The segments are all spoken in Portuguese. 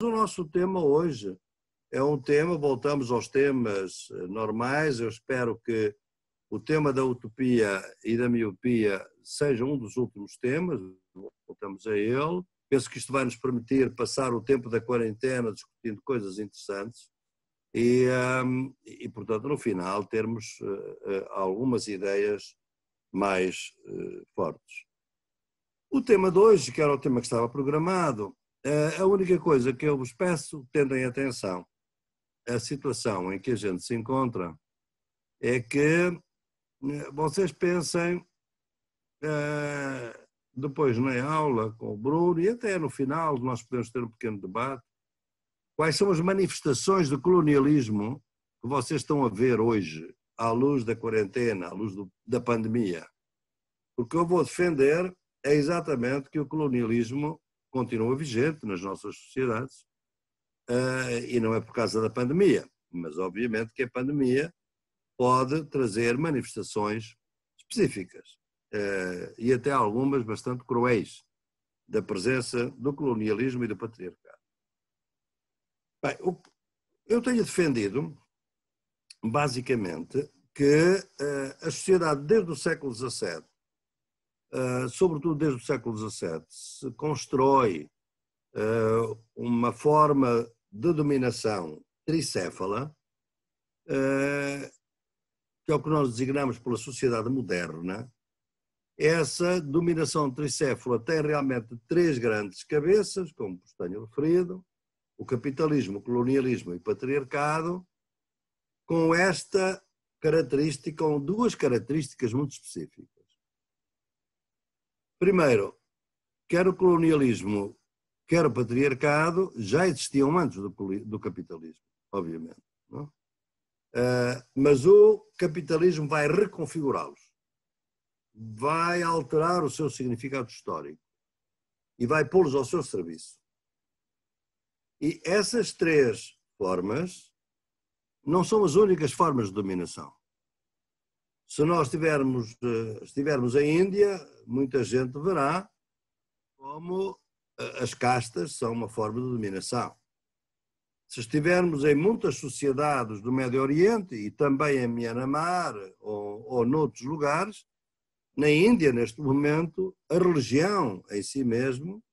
O nosso tema hoje é um tema, voltamos aos temas eh, normais, eu espero que o tema da utopia e da miopia seja um dos últimos temas, voltamos a ele. Penso que isto vai nos permitir passar o tempo da quarentena discutindo coisas interessantes e, ehm, e portanto, no final, termos eh, eh, algumas ideias mais fortes. O tema de hoje, que era o tema que estava programado, eh, a única coisa que eu vos peço, tendem atenção, a situação em que a gente se encontra é que eh, vocês pensem eh, depois na aula com o Bruno e até no final nós podemos ter um pequeno debate. Quais são as manifestações do colonialismo que vocês estão a ver hoje, à luz da quarentena, à luz do, da pandemia? Porque eu vou defender é exatamente que o colonialismo continua vigente nas nossas sociedades ah, e não é por causa da pandemia, mas obviamente que a pandemia pode trazer manifestações específicas ah, e até algumas bastante cruéis da presença do colonialismo e do patriarcado. Bem, eu tenho defendido, basicamente, que ah, a sociedade desde o século XVII ah, sobretudo desde o século XVII, se constrói ah, uma forma de dominação tricéfala, ah, que é o que nós designamos pela sociedade moderna, essa dominação tricéfala tem realmente três grandes cabeças, como vos tenho referido, o capitalismo, o colonialismo e o patriarcado, com esta característica, com duas características muito específicas. Primeiro, quer o colonialismo, quer o patriarcado já existiam antes do, do capitalismo, obviamente. Uh, mas o capitalismo vai reconfigurá-los, vai alterar o seu significado histórico e vai pô-los ao seu serviço. E essas três formas não são as únicas formas de dominação. Se nós estivermos eh, estivermos em Índia, muita gente verá como eh, as castas são uma forma de dominação. Se estivermos em muitas sociedades do Médio Oriente e também em Myanmar ou, ou noutros lugares, na Índia, neste momento, a religião em si mesmo,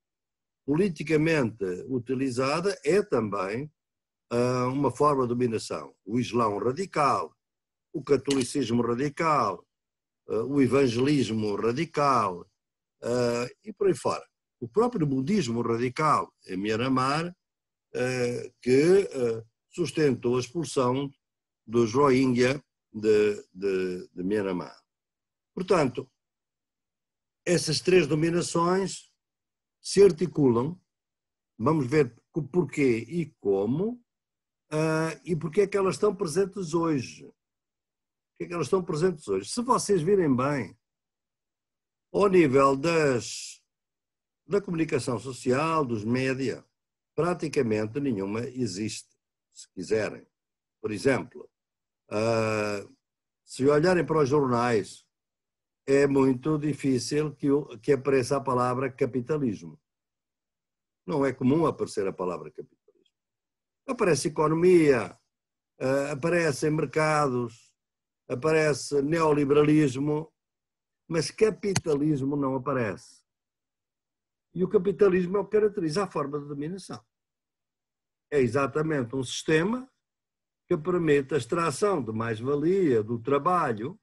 politicamente utilizada, é também uh, uma forma de dominação. O Islão radical, o catolicismo radical, eh, o evangelismo radical eh, e por aí fora. O próprio budismo radical em Myanmar, eh, que sustentou a expulsão dos Rohingya de, de, de Myanmar. Portanto, essas três dominações se articulam, vamos ver porquê e como, uh, e porque é que elas estão presentes hoje o que, é que elas estão presentes hoje? Se vocês virem bem, ao nível das, da comunicação social, dos média, praticamente nenhuma existe, se quiserem. Por exemplo, uh, se olharem para os jornais, é muito difícil que, que apareça a palavra capitalismo. Não é comum aparecer a palavra capitalismo. Aparece economia, uh, aparecem mercados, aparece neoliberalismo, mas capitalismo não aparece. E o capitalismo é o que caracteriza a forma de dominação. É exatamente um sistema que permite a extração de mais-valia do trabalho,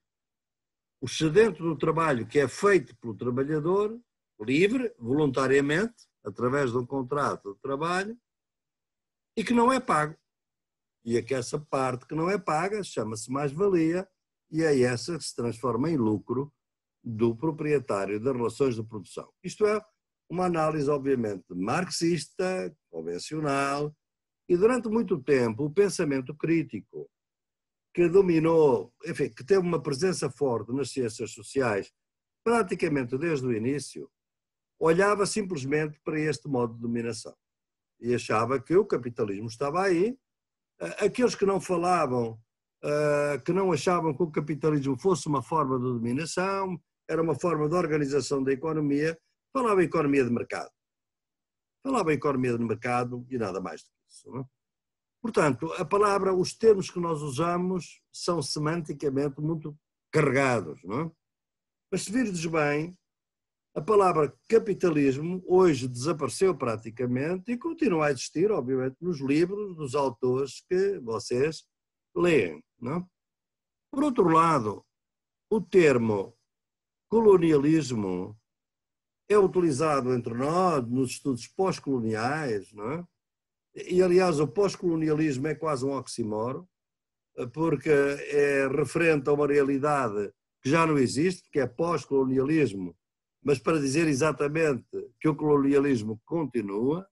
o excedente do trabalho que é feito pelo trabalhador, livre, voluntariamente, através de um contrato de trabalho, e que não é pago. E é que essa parte que não é paga chama-se mais-valia e é essa que se transforma em lucro do proprietário das relações de produção. Isto é uma análise, obviamente, marxista, convencional, e durante muito tempo o pensamento crítico que dominou, enfim, que teve uma presença forte nas ciências sociais, praticamente desde o início, olhava simplesmente para este modo de dominação e achava que o capitalismo estava aí. Aqueles que não falavam ah, que não achavam que o capitalismo fosse uma forma de dominação, era uma forma de organização da economia, falava em economia de mercado. Falava em economia de mercado e nada mais do que isso. É? Portanto, a palavra, os termos que nós usamos são semanticamente muito carregados. não é? Mas se virdes bem, a palavra capitalismo hoje desapareceu praticamente e continua a existir, obviamente, nos livros dos autores que vocês leem. Não? Né? Por outro lado, o termo colonialismo é utilizado entre nós nos estudos pós-coloniais, não é? E, aliás, o pós-colonialismo é quase um oximoro, porque é referente a uma realidade que já não existe, que é pós-colonialismo, mas para dizer exatamente que o colonialismo continua,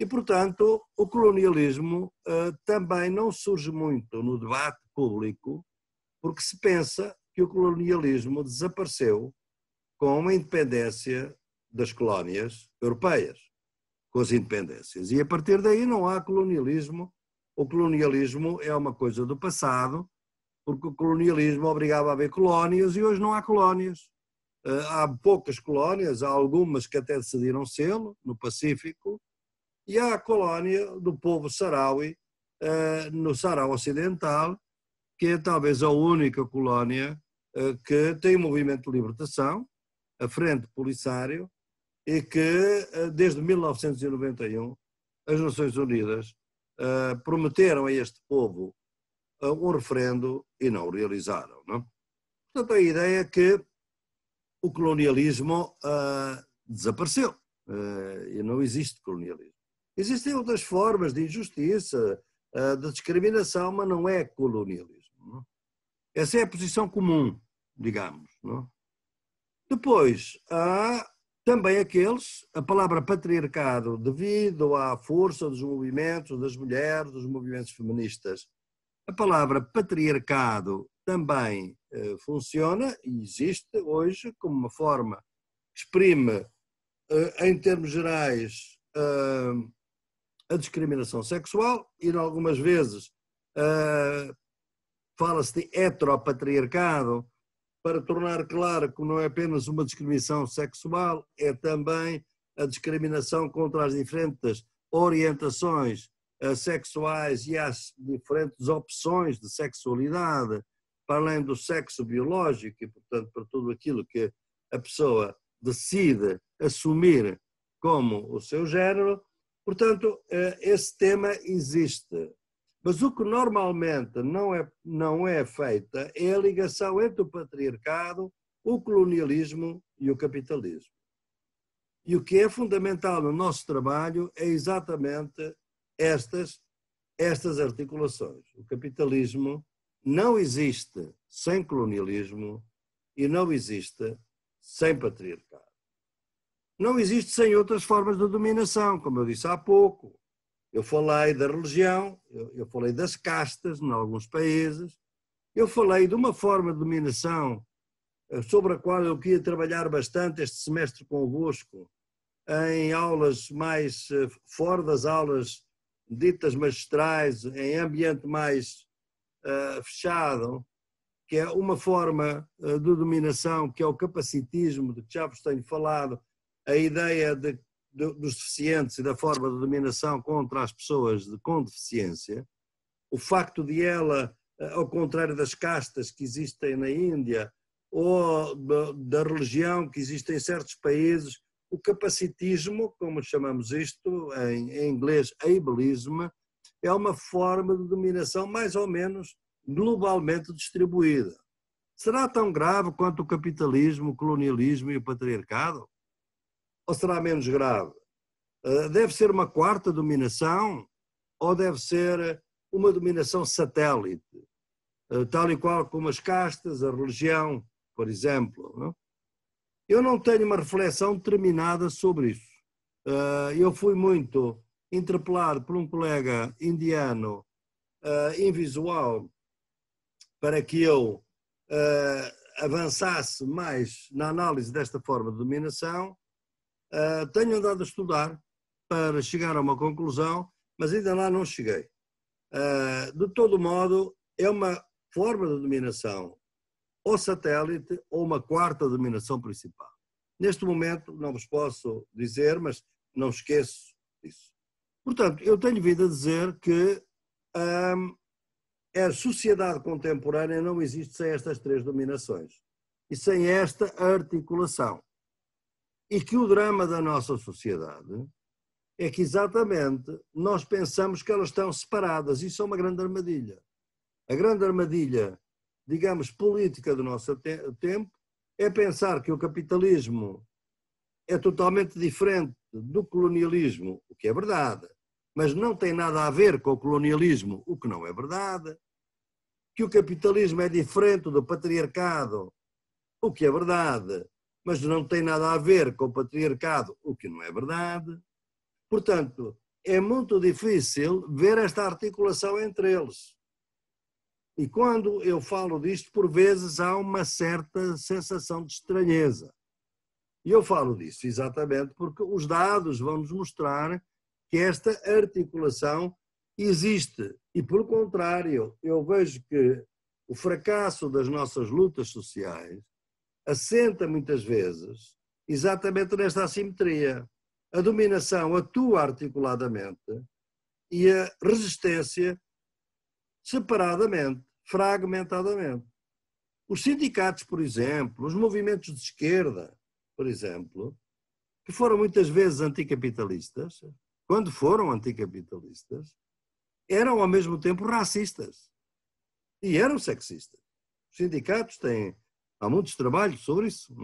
e, portanto, o colonialismo eh, também não surge muito no debate público, porque se pensa que o colonialismo desapareceu com a independência das colónias europeias, com as independências. E a partir daí não há colonialismo. O colonialismo é uma coisa do passado, porque o colonialismo obrigava a haver colónias e hoje não há colónias. Eh, há poucas colónias, há algumas que até decidiram sê no Pacífico, e a colônia do povo saraui eh, no Sarau Ocidental, que é talvez a única colônia eh, que tem movimento de libertação, a Frente Polisário, e que eh, desde 1991 as Nações Unidas prometeram a este povo um referendo e não o realizaram. Não? É? Portanto, a ideia é que o colonialismo desapareceu e não existe colonialismo. Existem outras formas de injustiça, ah, de discriminação, mas não é colonialismo. Não? É? Essa é a posição comum, digamos. Não? É? Depois, há também aqueles, a palavra patriarcado devido à força dos movimentos das mulheres, dos movimentos feministas. A palavra patriarcado também eh, funciona e existe hoje como uma forma que exprime, eh, em termos gerais, ah, a discriminação sexual e, algumas vezes, uh, fala-se de heteropatriarcado para tornar claro que não é apenas uma discriminação sexual, é também a discriminação contra as diferentes orientações uh, sexuais e as diferentes opções de sexualidade, para além do sexo biológico e, portanto, para tudo aquilo que a pessoa decide assumir como o seu género, Portanto, eh, esse tema existe. Mas o que normalmente não é, não é feita é a ligação entre o patriarcado, o colonialismo e o capitalismo. E o que é fundamental no nosso trabalho é exatamente estas, estas articulações. O capitalismo não existe sem colonialismo e não existe sem patriarcado não existe sem outras formas de dominação, como eu disse há pouco. Eu falei da religião, eu, eu falei das castas em alguns países, eu falei de uma forma de dominação eh, sobre a qual eu queria trabalhar bastante este semestre convosco, em aulas mais eh, fora das aulas ditas magistrais, em ambiente mais uh, fechado, que é uma forma de dominação, que é o capacitismo, de que já vos tenho falado, a ideia de, de, dos deficientes e da forma de dominação contra as pessoas de, com deficiência, o facto de ela, eh, ao contrário das castas que existem na Índia ou da religião que existe em certos países, o capacitismo, como chamamos isto em, em inglês, ableismo, é uma forma de dominação mais ou menos globalmente distribuída. Será tão grave quanto o capitalismo, o colonialismo e o patriarcado? ou será menos grave? Ah, deve ser uma quarta dominação ou deve ser uma dominação satélite, ah, tal e qual como as castas, a religião, por exemplo? Eu não tenho uma reflexão determinada sobre isso. Ah, eu fui muito interpelado por um colega indiano invisual para que eu avançasse mais na análise desta forma de dominação Uh, tenho andado a estudar para chegar a uma conclusão, mas ainda lá não cheguei. Uh, de todo modo, é uma forma de dominação ou satélite ou uma quarta dominação principal. Neste momento não vos posso dizer, mas não esqueço isso. Portanto, eu tenho vindo a dizer que é a sociedade contemporânea não existe sem estas três dominações e sem esta articulação. E que o drama da nossa sociedade é que exatamente nós pensamos que elas estão separadas. Isso é uma grande armadilha. A grande armadilha, digamos, política do nosso te tempo é pensar que o capitalismo é totalmente diferente do colonialismo, o que é verdade, mas não tem nada a ver com o colonialismo, o que não é verdade. Que o capitalismo é diferente do patriarcado, o que é verdade, mas não tem nada a ver com o patriarcado, o que não é verdade. Portanto, é muito difícil ver esta articulação entre eles. E quando eu falo disto, por vezes há uma certa sensação de estranheza. E eu falo disso exatamente porque os dados vão nos mostrar que esta articulação existe. E, pelo contrário, eu vejo que o fracasso das nossas lutas sociais assenta muitas vezes exatamente nesta assimetria. A dominação atua articuladamente e a resistência separadamente, fragmentadamente. Os sindicatos, por exemplo, os movimentos de esquerda, por exemplo, que foram muitas vezes anticapitalistas, quando foram anticapitalistas, eram ao mesmo tempo racistas e eram sexistas. Os sindicatos têm Há muitos trabalhos sobre isso.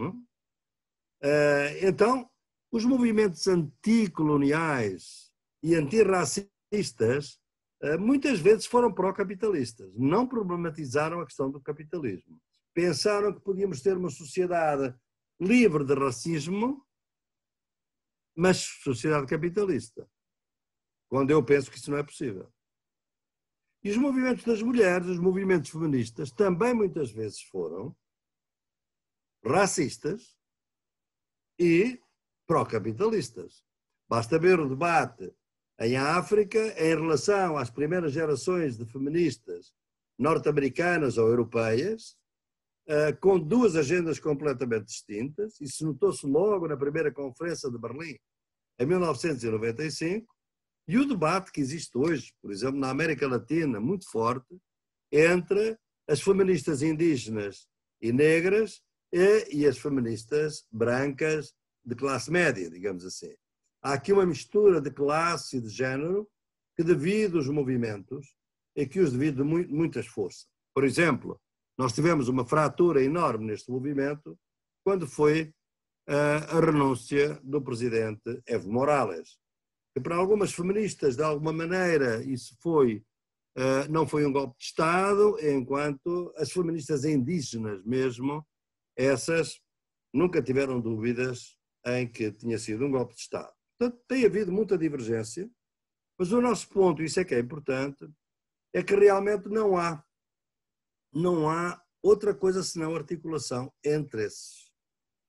É? É, então, os movimentos anticoloniais e antirracistas é, muitas vezes foram pró-capitalistas, não problematizaram a questão do capitalismo. Pensaram que podíamos ter uma sociedade livre de racismo, mas sociedade capitalista. Quando eu penso que isso não é possível. E os movimentos das mulheres, os movimentos feministas, também muitas vezes foram racistas e pró-capitalistas. Basta ver o debate em África em relação às primeiras gerações de feministas norte-americanas ou europeias, eh, com duas agendas completamente distintas. Isso notou-se logo na primeira conferência de Berlim, em 1995. E o debate que existe hoje, por exemplo, na América Latina, muito forte, entre as feministas indígenas e negras e, e as feministas brancas de classe média, digamos assim. Há aqui uma mistura de classe e de género que, devido aos movimentos, é que os devido a muitas forças. Por exemplo, nós tivemos uma fratura enorme neste movimento quando foi a, eh, a renúncia do presidente Evo Morales. E para algumas feministas, de alguma maneira, isso foi eh, não foi um golpe de Estado, enquanto as feministas indígenas mesmo essas nunca tiveram dúvidas em que tinha sido um golpe de Estado. Portanto, tem havido muita divergência, mas o nosso ponto, isso é que é importante, é que realmente não há, não há outra coisa senão articulação entre esses.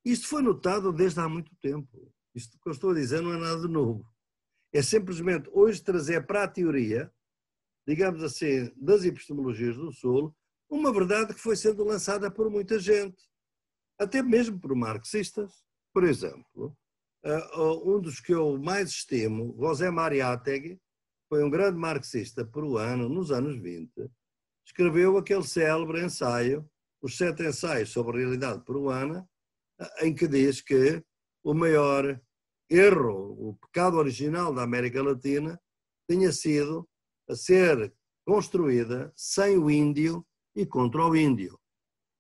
Isto foi notado desde há muito tempo. Isto que eu estou a dizer não é nada de novo. É simplesmente hoje trazer para a teoria, digamos assim, das epistemologias do Sul, uma verdade que foi sendo lançada por muita gente até mesmo por marxistas. Por exemplo, eh, um dos que eu mais estimo, José Mariátegui, foi um grande marxista peruano nos anos 20, escreveu aquele célebre ensaio, os sete ensaios sobre a realidade peruana, eh, em que diz que o maior erro, o pecado original da América Latina, tinha sido a ser construída sem o índio e contra o índio.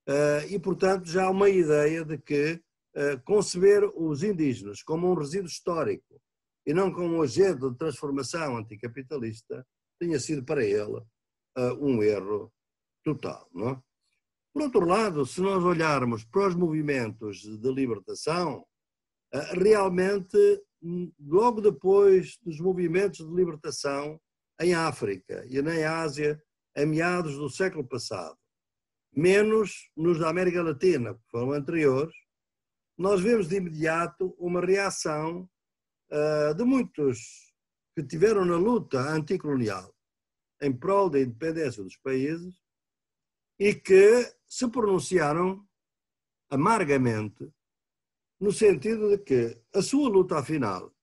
Eh, e, portanto, já há uma ideia de que eh, conceber os indígenas como um resíduo histórico e não como um agente de transformação anticapitalista tinha sido para ele eh, um erro total. Não é? Por outro lado, se nós olharmos para os movimentos de libertação, realmente, hum, logo depois dos movimentos de libertação em África e na Ásia, a meados do século passado, menos nos da América Latina, que foram anteriores, nós vemos de imediato uma reação uh, de muitos que tiveram na luta anticolonial em prol da independência dos países e que se pronunciaram amargamente no sentido de que a sua luta afinal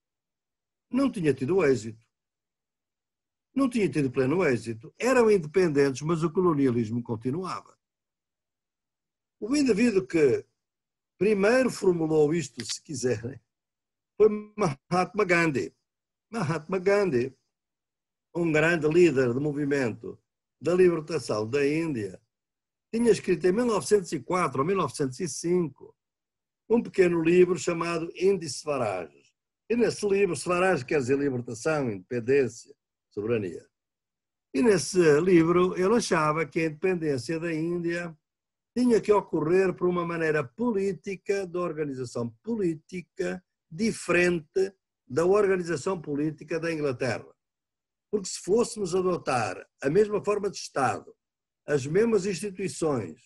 não tinha tido êxito. Não tinha tido pleno êxito. Eram independentes, mas o colonialismo continuava. O indivíduo que primeiro formulou isto, se quiserem, foi Mahatma Gandhi. Mahatma Gandhi, um grande líder do movimento da libertação da Índia, tinha escrito em 1904 ou 1905 um pequeno livro chamado Indisvarajas. E nesse livro, Svaraja quer dizer libertação, independência, soberania. E nesse livro ele achava que a independência da Índia tinha que ocorrer por uma maneira política, de organização política, diferente da organização política da Inglaterra. Porque se fôssemos adotar a mesma forma de Estado, as mesmas instituições,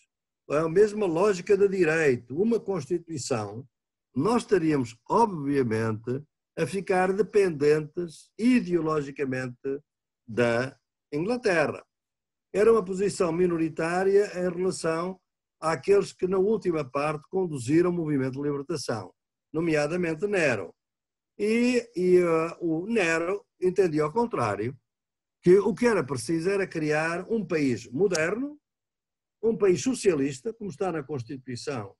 a mesma lógica de direito, uma Constituição, nós estaríamos, obviamente, a ficar dependentes ideologicamente da Inglaterra. Era uma posição minoritária em relação àqueles que, na última parte, conduziram o movimento de libertação, nomeadamente Nero. E, e uh, o Nero entendia ao contrário, que o que era preciso era criar um país moderno, um país socialista, como está na Constituição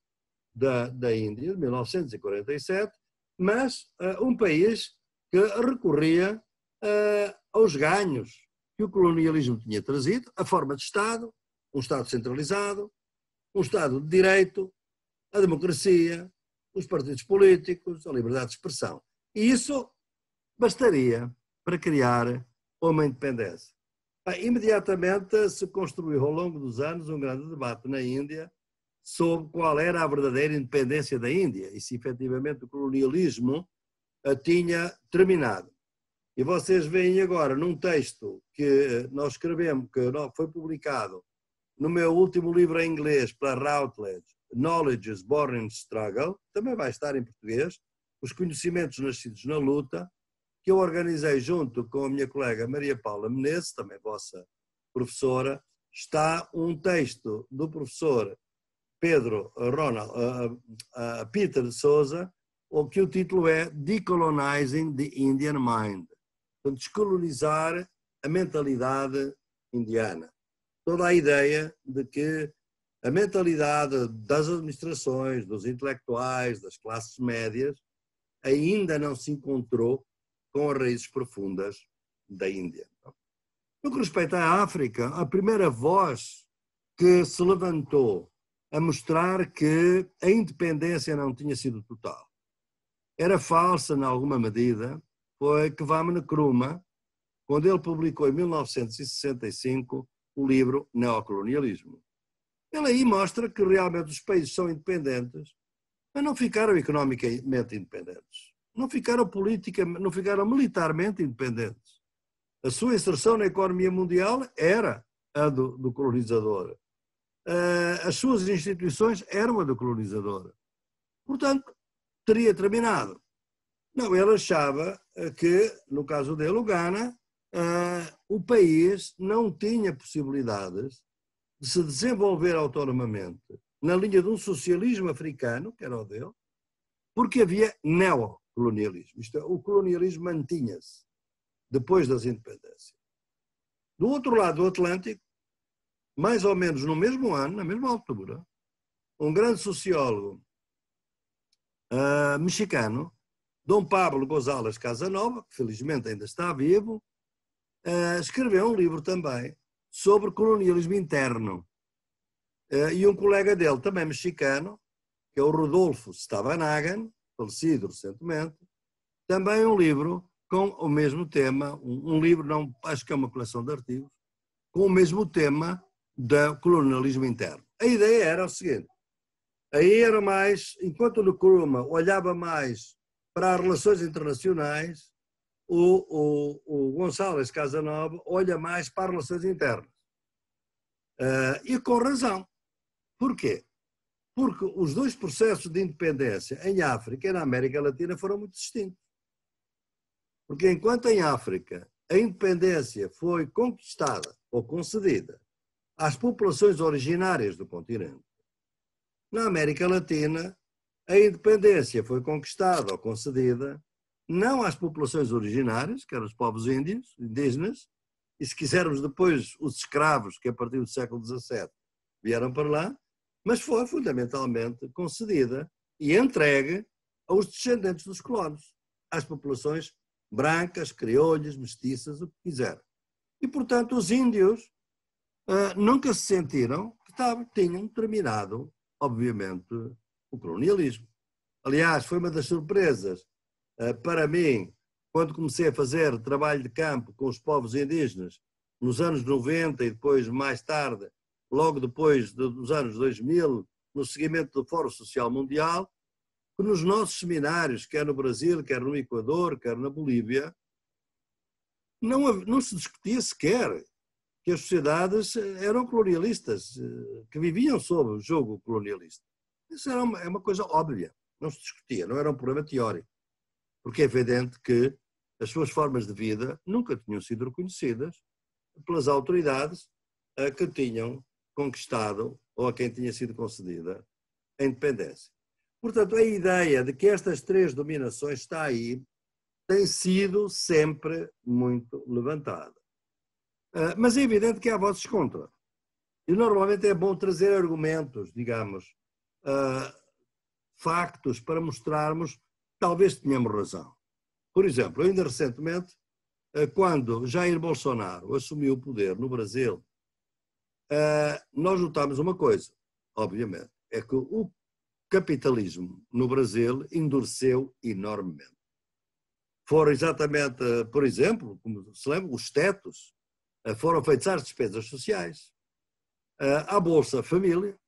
da, da Índia, de 1947, mas uh, um país que recorria uh, aos ganhos que o colonialismo tinha trazido, a forma de Estado, um Estado centralizado, o Estado de Direito, a democracia, os partidos políticos, a liberdade de expressão. E isso bastaria para criar uma independência. imediatamente se construiu ao longo dos anos um grande debate na Índia sobre qual era a verdadeira independência da Índia e se efetivamente o colonialismo a tinha terminado. E vocês veem agora num texto que eh, nós escrevemos, que foi publicado no meu último livro em inglês, para Routledge, Knowledge is Born in Struggle, também vai estar em português, Os Conhecimentos Nascidos na Luta, que eu organizei junto com a minha colega Maria Paula Menezes, também vossa professora, está um texto do professor Pedro Ronald, uh, uh, Peter de Souza, o que o título é Decolonizing the Indian Mind, descolonizar a mentalidade indiana toda a ideia de que a mentalidade das administrações, dos intelectuais, das classes médias, ainda não se encontrou com as raízes profundas da Índia. No que respeita à África, a primeira voz que se levantou a mostrar que a independência não tinha sido total, era falsa em alguma medida, foi Kwame Nkrumah, quando ele publicou em 1965 o livro Neocolonialismo. Ele aí mostra que realmente os países são independentes, mas não ficaram economicamente independentes. Não ficaram política, não ficaram militarmente independentes. A sua inserção na economia mundial era a do, do colonizador. Eh, as suas instituições eram a do colonizador. Portanto, teria terminado. Não, ele achava eh, que, no caso dele, o Ghana uh, o país não tinha possibilidades de se desenvolver autonomamente na linha de um socialismo africano, que era o dele, porque havia neocolonialismo. Isto é, o colonialismo mantinha-se depois das independências. Do outro lado do Atlântico, mais ou menos no mesmo ano, na mesma altura, um grande sociólogo uh, mexicano, Dom Pablo González Casanova, que felizmente ainda está vivo, eh, escreveu um livro também sobre colonialismo interno. Uh, e um colega dele, também mexicano, que é o Rodolfo Stavanagan, falecido recentemente, também um livro com o mesmo tema, um, um livro, não, acho que é uma coleção de artigos, com o mesmo tema do colonialismo interno. A ideia era o seguinte: aí era mais, enquanto o Nkrumah olhava mais para as relações internacionais, o, o, o Gonçalves Casanova olha mais para relações internas. Uh, eh, e com razão. Porquê? Porque os dois processos de independência em África e na América Latina foram muito distintos. Porque enquanto em África a independência foi conquistada ou concedida às populações originárias do continente, na América Latina a independência foi conquistada ou concedida não às populações originárias, que eram os povos índios, indígenas, e se quisermos depois os escravos, que a partir do século XVII vieram para lá, mas foi fundamentalmente concedida e entregue aos descendentes dos colonos, às populações brancas, criolhas, mestiças, o que quiseram. E, portanto, os índios uh, nunca se sentiram que tavam, tinham terminado, obviamente, o colonialismo. Aliás, foi uma das surpresas ah, para mim, quando comecei a fazer trabalho de campo com os povos indígenas, nos anos 90 e depois, mais tarde, logo depois dos anos 2000, no seguimento do Fórum Social Mundial, que nos nossos seminários, quer no Brasil, quer no Equador, quer na Bolívia, não, não se discutia sequer que as sociedades eh, eram colonialistas, eh, que viviam sob o jogo colonialista. Isso era uma, é uma coisa óbvia, não se discutia, não era um problema teórico porque é evidente que as suas formas de vida nunca tinham sido reconhecidas pelas autoridades a que tinham conquistado ou a quem tinha sido concedida a independência. Portanto, a ideia de que estas três dominações está aí tem sido sempre muito levantada. Ah, mas é evidente que há vozes contra. E normalmente é bom trazer argumentos, digamos, ah, factos para mostrarmos talvez tenhamos razão. Por exemplo, ainda recentemente, eh, quando Jair Bolsonaro assumiu o poder no Brasil, eh, nós notámos uma coisa, obviamente, é que o capitalismo no Brasil endureceu enormemente. Foram exatamente, eh, por exemplo, como se lembra, os tetos, foram feitas às despesas sociais, à Bolsa Família,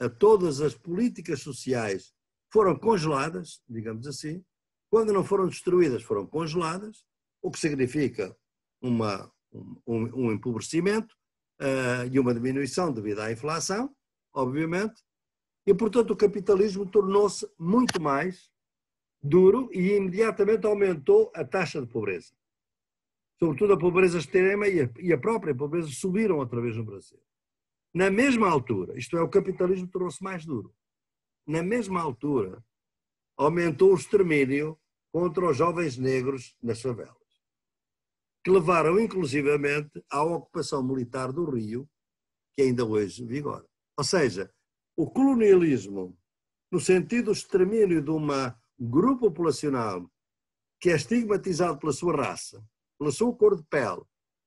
a todas as políticas sociais foram congeladas, digamos assim, quando não foram destruídas, foram congeladas, o que significa uma, um, um, empobrecimento uh, e uma diminuição devido à inflação, obviamente, e portanto o capitalismo tornou-se muito mais duro e imediatamente aumentou a taxa de pobreza. Sobretudo a pobreza extrema e a, e a própria pobreza subiram outra vez no Brasil. Na mesma altura, isto é, o capitalismo tornou-se mais duro na mesma altura, aumentou o extermínio contra os jovens negros nas favelas, que levaram inclusivamente à ocupação militar do Rio, que ainda hoje vigora. Ou seja, o colonialismo, no sentido do extermínio de uma, um grupo populacional que é estigmatizado pela sua raça, pela sua cor de pele,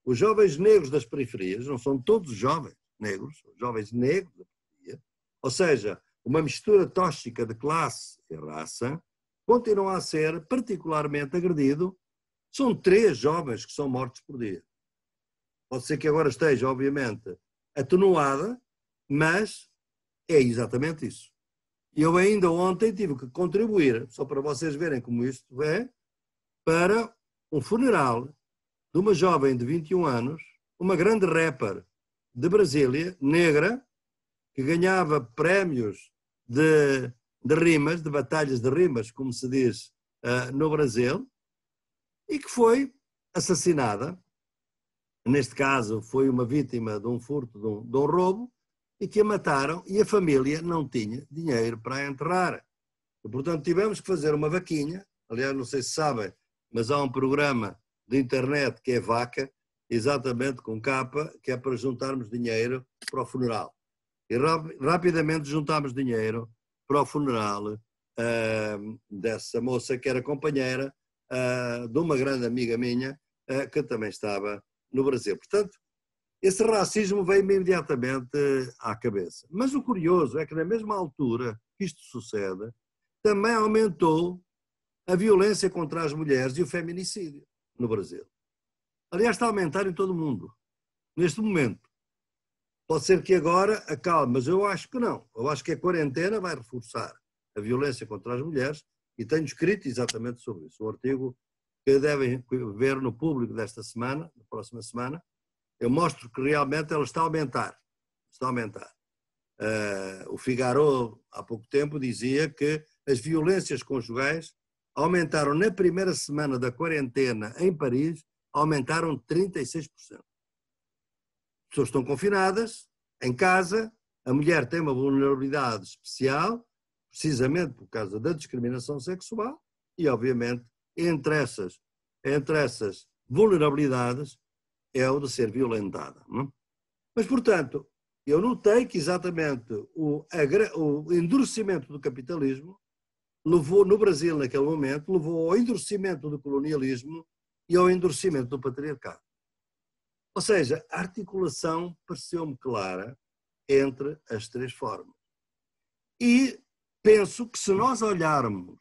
os jovens negros das periferias, não são todos jovens negros, jovens negros da periferia, ou seja, uma mistura tóxica de classe e raça, continua a ser particularmente agredido. São três jovens que são mortos por dia. Pode ser que agora esteja, obviamente, atenuada, mas é exatamente isso. Eu ainda ontem tive que contribuir, só para vocês verem como isto é, para um funeral de uma jovem de 21 anos, uma grande rapper de Brasília, negra, que ganhava prémios de, de rimas, de batalhas de rimas, como se diz uh, no Brasil, e que foi assassinada. Neste caso, foi uma vítima de um furto, de um, de um roubo, e que a mataram e a família não tinha dinheiro para a enterrar. E, portanto, tivemos que fazer uma vaquinha. Aliás, não sei se sabem, mas há um programa de internet que é Vaca, exatamente com capa, que é para juntarmos dinheiro para o funeral. E rapidamente juntámos dinheiro para o funeral uh, dessa moça que era companheira uh, de uma grande amiga minha uh, que também estava no Brasil. Portanto, esse racismo veio-me imediatamente à cabeça. Mas o curioso é que, na mesma altura que isto sucede, também aumentou a violência contra as mulheres e o feminicídio no Brasil. Aliás, está a aumentar em todo o mundo. Neste momento, Pode ser que agora acalme, mas eu acho que não. Eu acho que a quarentena vai reforçar a violência contra as mulheres e tenho escrito exatamente sobre isso. Um artigo que devem ver no público desta semana, na próxima semana, eu mostro que realmente ela está a aumentar. Está a aumentar. Uh, o Figaro, há pouco tempo, dizia que as violências conjugais aumentaram na primeira semana da quarentena em Paris, aumentaram 36% pessoas estão confinadas, em casa, a mulher tem uma vulnerabilidade especial, precisamente por causa da discriminação sexual, e obviamente entre essas, entre essas vulnerabilidades é o de ser violentada. Não? É? Mas, portanto, eu notei que exatamente o, o endurecimento do capitalismo levou, no Brasil naquele momento, levou ao endurecimento do colonialismo e ao endurecimento do patriarcado. Ou seja, a articulação pareceu-me clara entre as três formas. E penso que se nós olharmos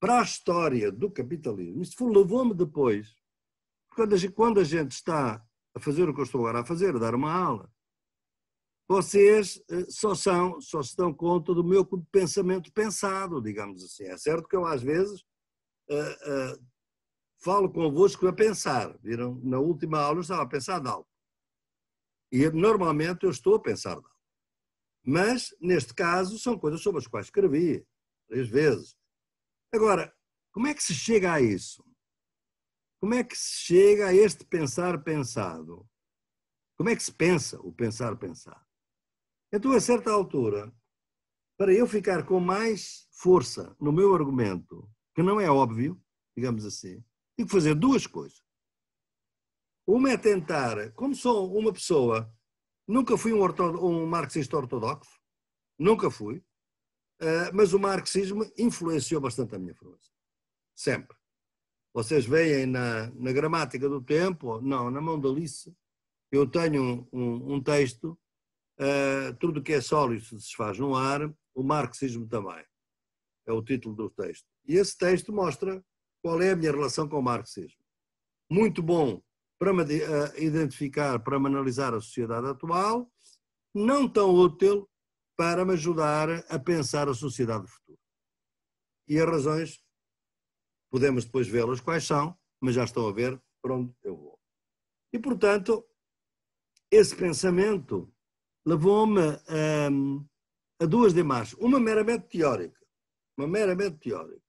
para a história do capitalismo, isso levou-me depois, quando a, gente, quando a gente está a fazer o que eu estou agora a fazer, a dar uma aula, vocês eh, só são, só se dão conta do meu pensamento pensado, digamos assim. É certo que eu às vezes uh, uh, falo convosco a pensar. Viram? Na última aula eu estava a pensar de algo. E normalmente eu estou a pensar de algo. Mas, neste caso, são coisas sobre as quais escrevi três vezes. Agora, como é que se chega a isso? Como é que se chega a este pensar pensado? Como é que se pensa o pensar pensado? Então, a certa altura, para eu ficar com mais força no meu argumento, que não é óbvio, digamos assim, tem que fazer duas coisas. Uma é tentar, como sou uma pessoa, nunca fui um, um marxista ortodoxo, nunca fui, eh, mas o marxismo influenciou bastante a minha formação. Sempre. Vocês veem na, na gramática do tempo, não, na mão da Alice, eu tenho um, um texto, uh, tudo que é sólido se desfaz no ar, o marxismo também. É o título do texto. E esse texto mostra qual é a minha relação com o marxismo. Muito bom para me eh, identificar, para me analisar a sociedade atual, não tão útil para me ajudar a pensar a sociedade futura. E as razões, podemos depois vê-las quais são, mas já estão a ver para onde eu vou. E, portanto, esse pensamento levou-me a, ehm, a duas demais. Uma meramente teórica, uma meramente teórica,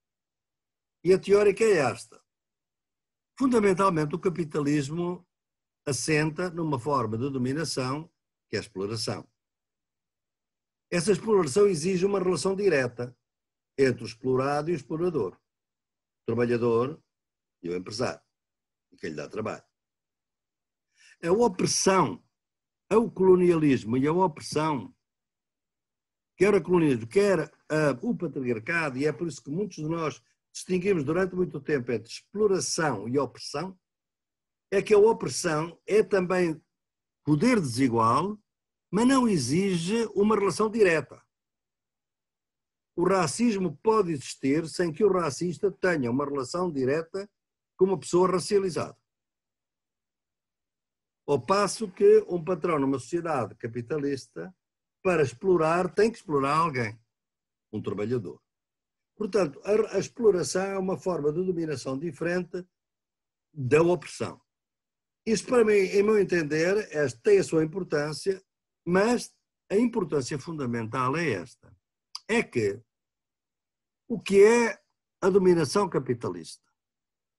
e a teórica é esta. Fundamentalmente, o capitalismo assenta numa forma de dominação que é a exploração. Essa exploração exige uma relação direta entre o explorado e o explorador, o trabalhador e o empresário, quem lhe dá trabalho. A opressão, ao colonialismo e a opressão, quer a colonialismo, quer a, ah, o patriarcado, e é por isso que muitos de nós distinguimos durante muito tempo entre exploração e opressão é que a opressão é também poder desigual, mas não exige uma relação direta. O racismo pode existir sem que o racista tenha uma relação direta com uma pessoa racializada. Ao passo que um patrão numa sociedade capitalista, para explorar, tem que explorar alguém, um trabalhador. Portanto, a, a exploração é uma forma de dominação diferente da opressão. Isso, para mim, em meu entender, é, tem a sua importância, mas a importância fundamental é esta: é que o que é a dominação capitalista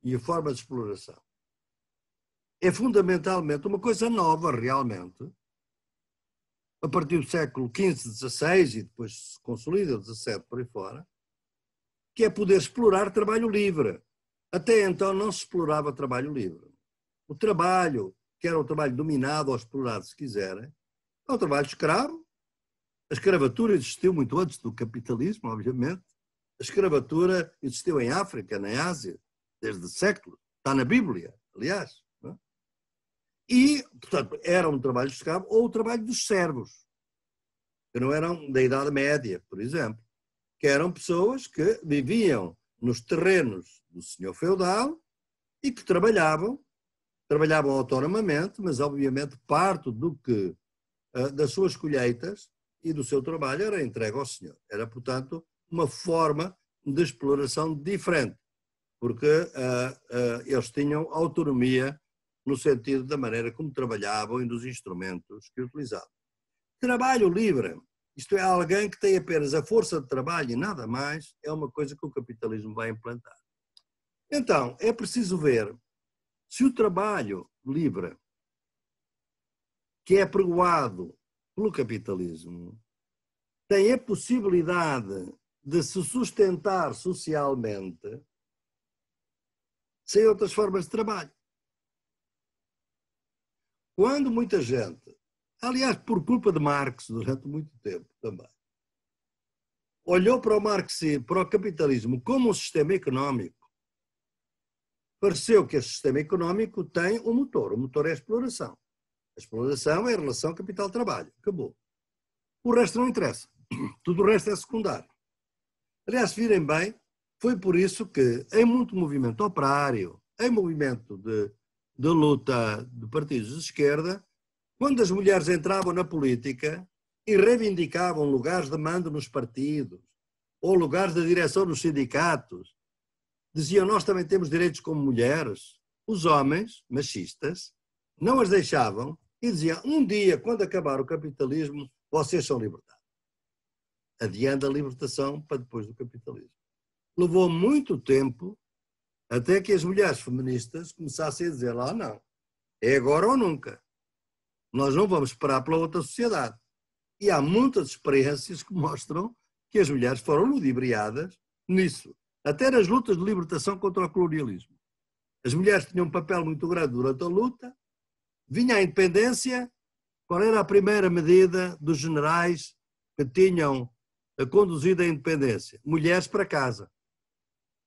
e a forma de exploração é fundamentalmente uma coisa nova, realmente, a partir do século XV, XVI e depois se consolida, XVII por aí fora, que é poder explorar trabalho livre. Até então não se explorava trabalho livre. O trabalho, que era o trabalho dominado ou explorado, se quiserem, é o trabalho escravo. A escravatura existiu muito antes do capitalismo, obviamente. A escravatura existiu em África, na Ásia, desde séculos. Está na Bíblia, aliás. É? E, portanto, era um trabalho escravo ou o trabalho dos servos, que não eram da Idade Média, por exemplo que eram pessoas que viviam nos terrenos do senhor feudal e que trabalhavam, trabalhavam autonomamente, mas obviamente parte do que ah, das suas colheitas e do seu trabalho era entregue ao senhor. Era, portanto, uma forma de exploração diferente, porque uh, uh, eles tinham autonomia no sentido da maneira como trabalhavam e dos instrumentos que utilizavam. Trabalho livre isto é, alguém que tem apenas a força de trabalho e nada mais, é uma coisa que o capitalismo vai implantar. Então, é preciso ver se o trabalho livre, que é pregoado pelo capitalismo, tem a possibilidade de se sustentar socialmente sem outras formas de trabalho. Quando muita gente aliás, por culpa de Marx durante muito tempo também, olhou para o marxismo, para o capitalismo como um sistema económico. Pareceu que esse sistema económico tem um motor, o motor é a exploração. A exploração é a relação capital-trabalho, acabou. O resto não interessa, tudo o resto é secundário. Aliás, se virem bem, foi por isso que em muito movimento operário, em movimento de, de luta de partidos de esquerda, quando as mulheres entravam na política e reivindicavam lugares de mando nos partidos ou lugares de direção nos sindicatos, diziam nós também temos direitos como mulheres. Os homens, machistas, não as deixavam e diziam um dia, quando acabar o capitalismo, vocês são libertados. Adiando a libertação para depois do capitalismo. Levou muito tempo até que as mulheres feministas começassem a dizer lá, não, é agora ou nunca. Nós não vamos esperar pela outra sociedade. E há muitas experiências que mostram que as mulheres foram ludibriadas nisso. Até nas lutas de libertação contra o colonialismo. As mulheres tinham um papel muito grande durante a luta. Vinha a independência. Qual era a primeira medida dos generais que tinham eh, conduzido a independência? Mulheres para casa,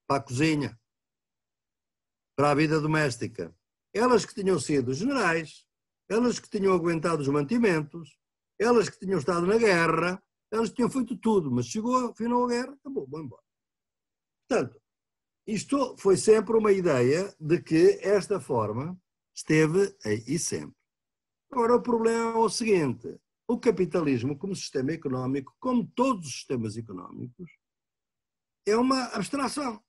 para a cozinha, para a vida doméstica. Elas que tinham sido generais, elas que tinham aguentado os mantimentos, elas que tinham estado na guerra, elas tinham feito tudo, mas chegou ao final da guerra, acabou, vão embora. Portanto, isto foi sempre uma ideia de que esta forma esteve aí sempre. Agora, o problema é o seguinte: o capitalismo, como sistema económico, como todos os sistemas económicos, é uma abstração.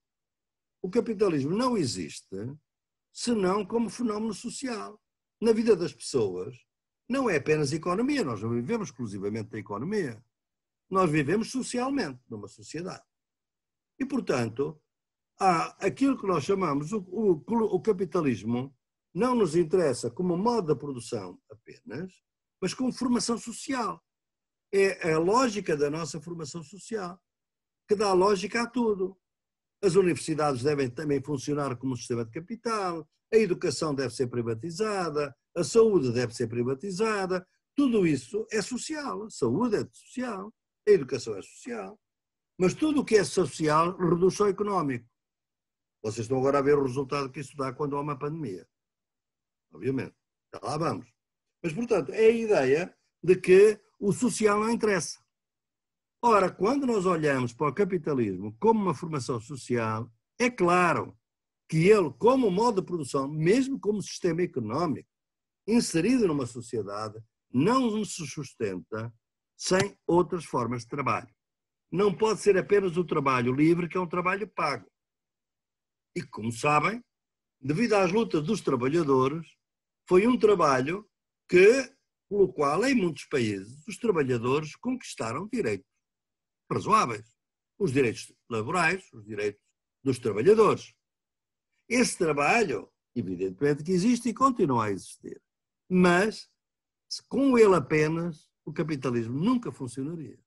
O capitalismo não existe senão como fenómeno social na vida das pessoas não é apenas economia, nós não vivemos exclusivamente da economia. Nós vivemos socialmente, numa sociedade. E, portanto, há aquilo que nós chamamos o, o, o capitalismo não nos interessa como modo de produção apenas, mas como formação social. É a lógica da nossa formação social, que dá lógica a tudo. As universidades devem também funcionar como um sistema de capital, a educação deve ser privatizada, a saúde deve ser privatizada, tudo isso é social, a saúde é social, a educação é social, mas tudo o que é social reduz ao económico. Vocês estão agora a ver o resultado que isso dá quando há uma pandemia. Obviamente. Já lá vamos. Mas, portanto, é a ideia de que o social não interessa. Ora, quando nós olhamos para o capitalismo como uma formação social, é claro que ele, como modo de produção, mesmo como sistema económico, inserido numa sociedade, não se sustenta sem outras formas de trabalho. Não pode ser apenas o trabalho livre, que é um trabalho pago. E, como sabem, devido às lutas dos trabalhadores, foi um trabalho que, pelo qual, em muitos países, os trabalhadores conquistaram direitos razoáveis. Os direitos laborais, os direitos dos trabalhadores. Esse trabalho, evidentemente que existe e continua a existir. Mas, com ele apenas, o capitalismo nunca funcionaria.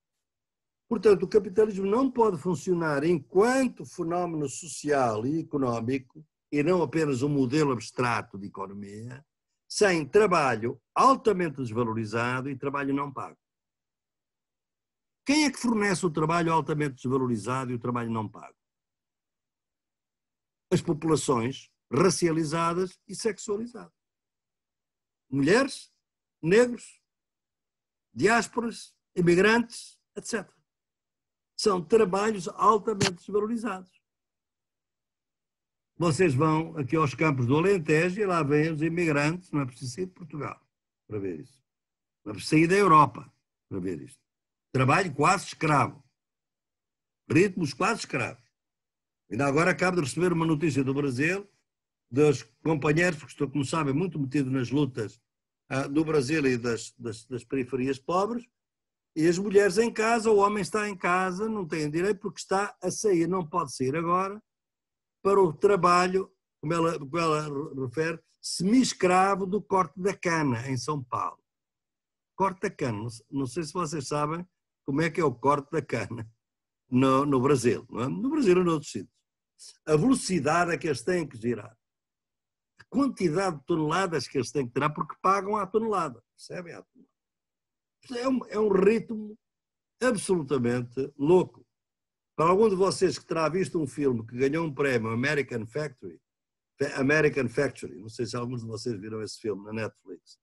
Portanto, o capitalismo não pode funcionar enquanto fenómeno social e económico, e não apenas um modelo abstrato de economia, sem trabalho altamente desvalorizado e trabalho não pago. Quem é que fornece o trabalho altamente desvalorizado e o trabalho não pago? as populações racializadas e sexualizadas. Mulheres, negros, diásporas, imigrantes, etc. São trabalhos altamente desvalorizados. Vocês vão aqui aos campos do Alentejo e lá vêm os imigrantes, não é preciso sair de Portugal para ver isso. Não é preciso sair da Europa para ver isto. Trabalho quase escravo. Ritmos quase escravos. Ainda agora acabo de receber uma notícia do Brasil, dos companheiros que estão, como sabem, muito metidos nas lutas uh, do Brasil e das, das, das, periferias pobres, e as mulheres em casa, o homem está em casa, não tem direito porque está a sair, não pode sair agora, para o trabalho, como ela, como ela refere, semi-escravo do corte da cana em São Paulo. Corte da cana, não sei se vocês sabem como é que é o corte da cana no, no Brasil, é? no Brasil ou noutros sítios a velocidade a que eles têm que girar, a quantidade de toneladas que eles têm que tirar, porque pagam à tonelada, percebem? À tonelada. É um, é um ritmo absolutamente louco. Para algum de vocês que terá visto um filme que ganhou um prémio, American Factory, American Factory, não sei se alguns de vocês viram esse filme na Netflix.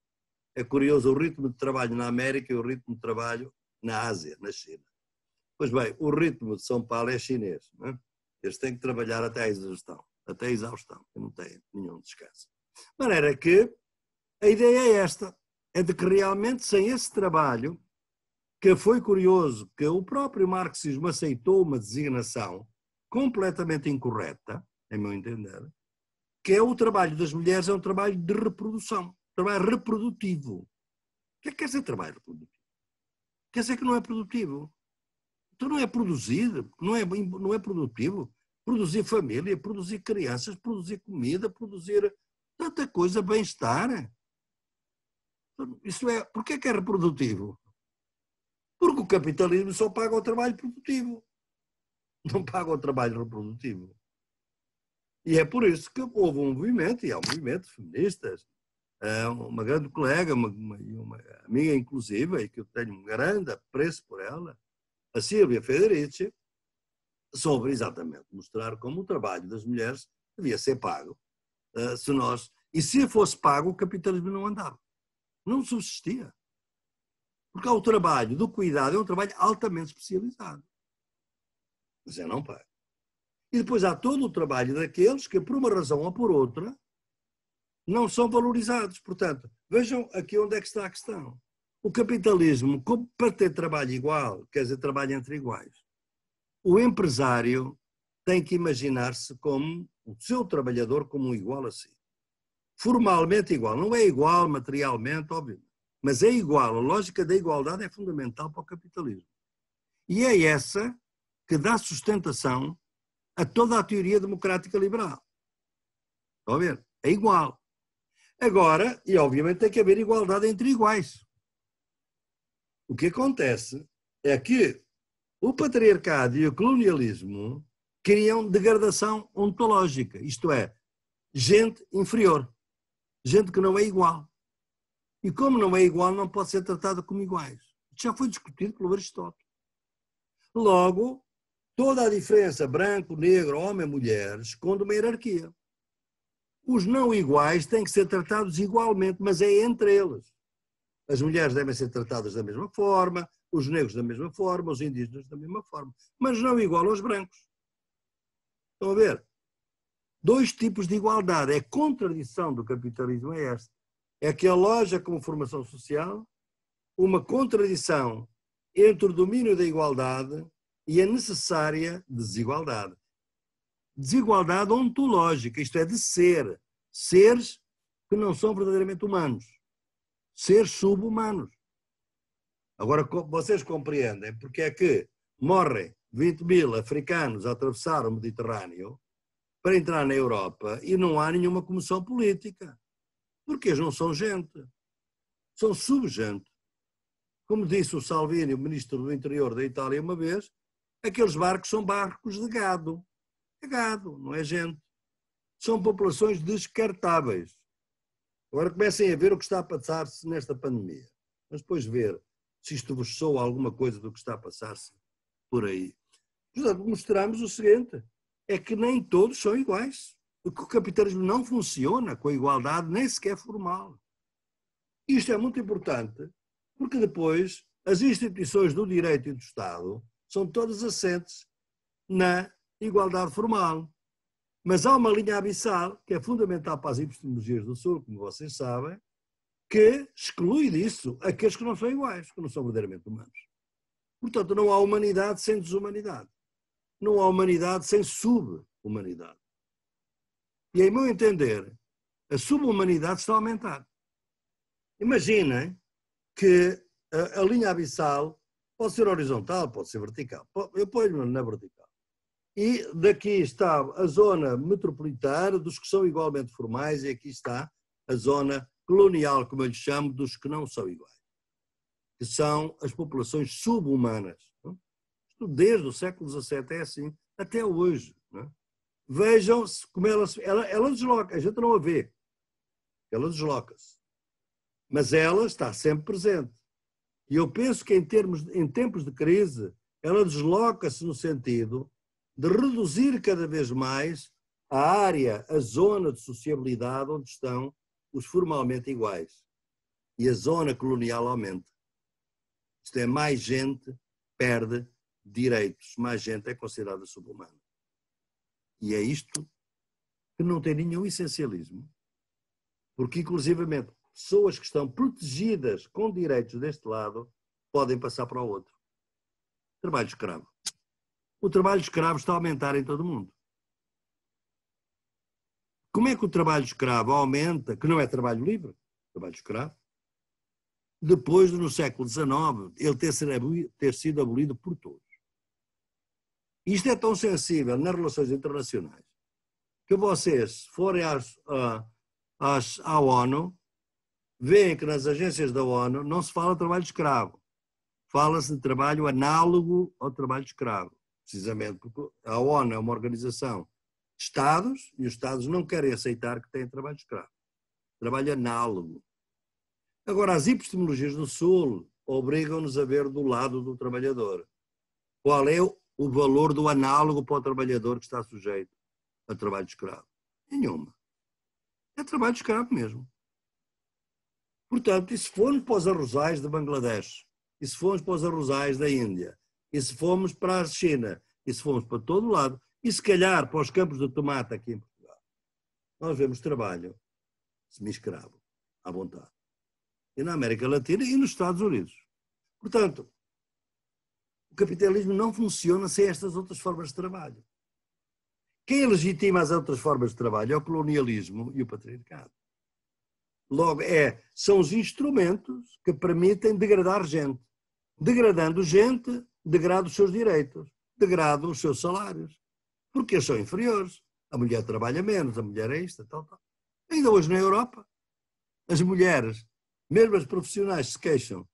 É curioso o ritmo de trabalho na América e o ritmo de trabalho na Ásia, na China. Pois bem, o ritmo de São Paulo é chinês. Não é? Eles têm que trabalhar até a exaustão, até a exaustão, que não têm nenhum descanso. De maneira que a ideia é esta, é de que realmente sem esse trabalho, que foi curioso que o próprio marxismo aceitou uma designação completamente incorreta, em meu entender, que é o trabalho das mulheres é um trabalho de reprodução, trabalho reprodutivo. O que é que quer dizer trabalho reprodutivo? Quer dizer que não é produtivo tu não é produzir, não é, não é produtivo. Produzir família, produzir crianças, produzir comida, produzir tanta coisa, bem-estar. Isso é, porque é que é reprodutivo? Porque o capitalismo só paga o trabalho produtivo, não paga o trabalho reprodutivo. E é por isso que houve um movimento, e há um movimento de feministas, é, uma grande colega, uma, uma, uma amiga inclusive, e que eu tenho um grande apreço por ela, a Sílvia Federici, sobre exatamente mostrar como o trabalho das mulheres devia ser pago. Eh, se nós, e se fosse pago, o capitalismo não andava. Não subsistia. Porque o trabalho do cuidado é um trabalho altamente especializado. Mas é não pago. E depois há todo o trabalho daqueles que, por uma razão ou por outra, não são valorizados. Portanto, vejam aqui onde é que está a questão. O capitalismo, para ter trabalho igual, quer dizer, trabalho entre iguais, o empresário tem que imaginar-se como o seu trabalhador como um igual a si. Formalmente igual, não é igual materialmente, óbvio, mas é igual. A lógica da igualdade é fundamental para o capitalismo. E é essa que dá sustentação a toda a teoria democrática liberal. Estão a ver? É igual. Agora, e obviamente tem que haver igualdade entre iguais. O que acontece é que o patriarcado e o colonialismo criam degradação ontológica, isto é, gente inferior, gente que não é igual. E como não é igual, não pode ser tratada como iguais. já foi discutido pelo Aristóteles. Logo, toda a diferença branco, negro, homem, mulher esconde uma hierarquia. Os não iguais têm que ser tratados igualmente, mas é entre eles. As mulheres devem ser tratadas da mesma forma, os negros da mesma forma, os indígenas da mesma forma, mas não igual aos brancos. Estão a ver? Dois tipos de igualdade. É contradição do capitalismo é esta. É que aloja como formação social uma contradição entre o domínio da igualdade e a necessária desigualdade. Desigualdade ontológica, isto é, de ser, seres que não são verdadeiramente humanos seres sub-humanos. Agora, vocês compreendem porque é que morrem 20 mil africanos a atravessar o Mediterrâneo para entrar na Europa e não há nenhuma comissão política. Porque eles não são gente. São subgente. Como disse o Salvini, o ministro do interior da Itália, uma vez, aqueles barcos são barcos de gado. É gado, não é gente. São populações descartáveis. Agora comecem a ver o que está a passar-se nesta pandemia. Mas depois ver se isto vos soa alguma coisa do que está a passar-se por aí. Portanto, mostramos o seguinte: é que nem todos são iguais. O que o capitalismo não funciona com a igualdade, nem sequer formal. Isto é muito importante, porque depois as instituições do direito e do Estado são todas assentes na igualdade formal. Mas há uma linha abissal, que é fundamental para as epistemologias do Sul, como vocês sabem, que exclui disso aqueles que não são iguais, que não são verdadeiramente humanos. Portanto, não há humanidade sem desumanidade. Não há humanidade sem sub-humanidade. E, em meu entender, a sub-humanidade está a aumentar. Imaginem que a, a linha abissal pode ser horizontal, pode ser vertical. Eu ponho-me na vertical. E daqui está a zona metropolitana dos que são igualmente formais, e aqui está a zona colonial, como eu lhe chamo, dos que não são iguais, que são as populações subhumanas. Isto desde o século XVII é assim, até hoje. É? Vejam como ela, ela, ela desloca, a gente não a vê, ela desloca-se. Mas ela está sempre presente. E eu penso que em, termos, em tempos de crise, ela desloca-se no sentido de reduzir cada vez mais a área, a zona de sociabilidade onde estão os formalmente iguais. E a zona colonial aumenta. Isto é, mais gente perde direitos, mais gente é considerada subhumana. E é isto que não tem nenhum essencialismo. Porque, inclusivamente, pessoas que estão protegidas com direitos deste lado podem passar para o outro. Trabalho escravo o trabalho escravo está a aumentar em todo o mundo. Como é que o trabalho escravo aumenta, que não é trabalho livre, é trabalho escravo, depois de, no século XIX, ele ter sido, abolido, ter sido abolido por todos? Isto é tão sensível nas relações internacionais que vocês, se forem às, às, à ONU, veem que nas agências da ONU não se fala de trabalho escravo. Fala-se de trabalho análogo ao trabalho escravo precisamente porque a ONU é uma organização de Estados e os Estados não querem aceitar que têm trabalho escravo. Trabalho análogo. Agora, as epistemologias do Sul obrigam-nos a ver do lado do trabalhador. Qual é o valor do análogo para o trabalhador que está sujeito a trabalho escravo? Nenhuma. É trabalho escravo mesmo. Portanto, e se formos para os arrozais de Bangladesh, e se formos para os arrozais da Índia, e se fomos para a China, e se fomos para todo lado, e se calhar para os campos de tomate aqui em Portugal, nós vemos trabalho semi-escravo, à vontade. E na América Latina e nos Estados Unidos. Portanto, o capitalismo não funciona sem estas outras formas de trabalho. Quem legitima as outras formas de trabalho é o colonialismo e o patriarcado. Logo, é, são os instrumentos que permitem degradar gente. Degradando gente, degrada os seus direitos, degrada os seus salários, porque são inferiores. A mulher trabalha menos, a mulher é isto, tal, tal. Ainda hoje na Europa, as mulheres, mesmo as profissionais, se queixam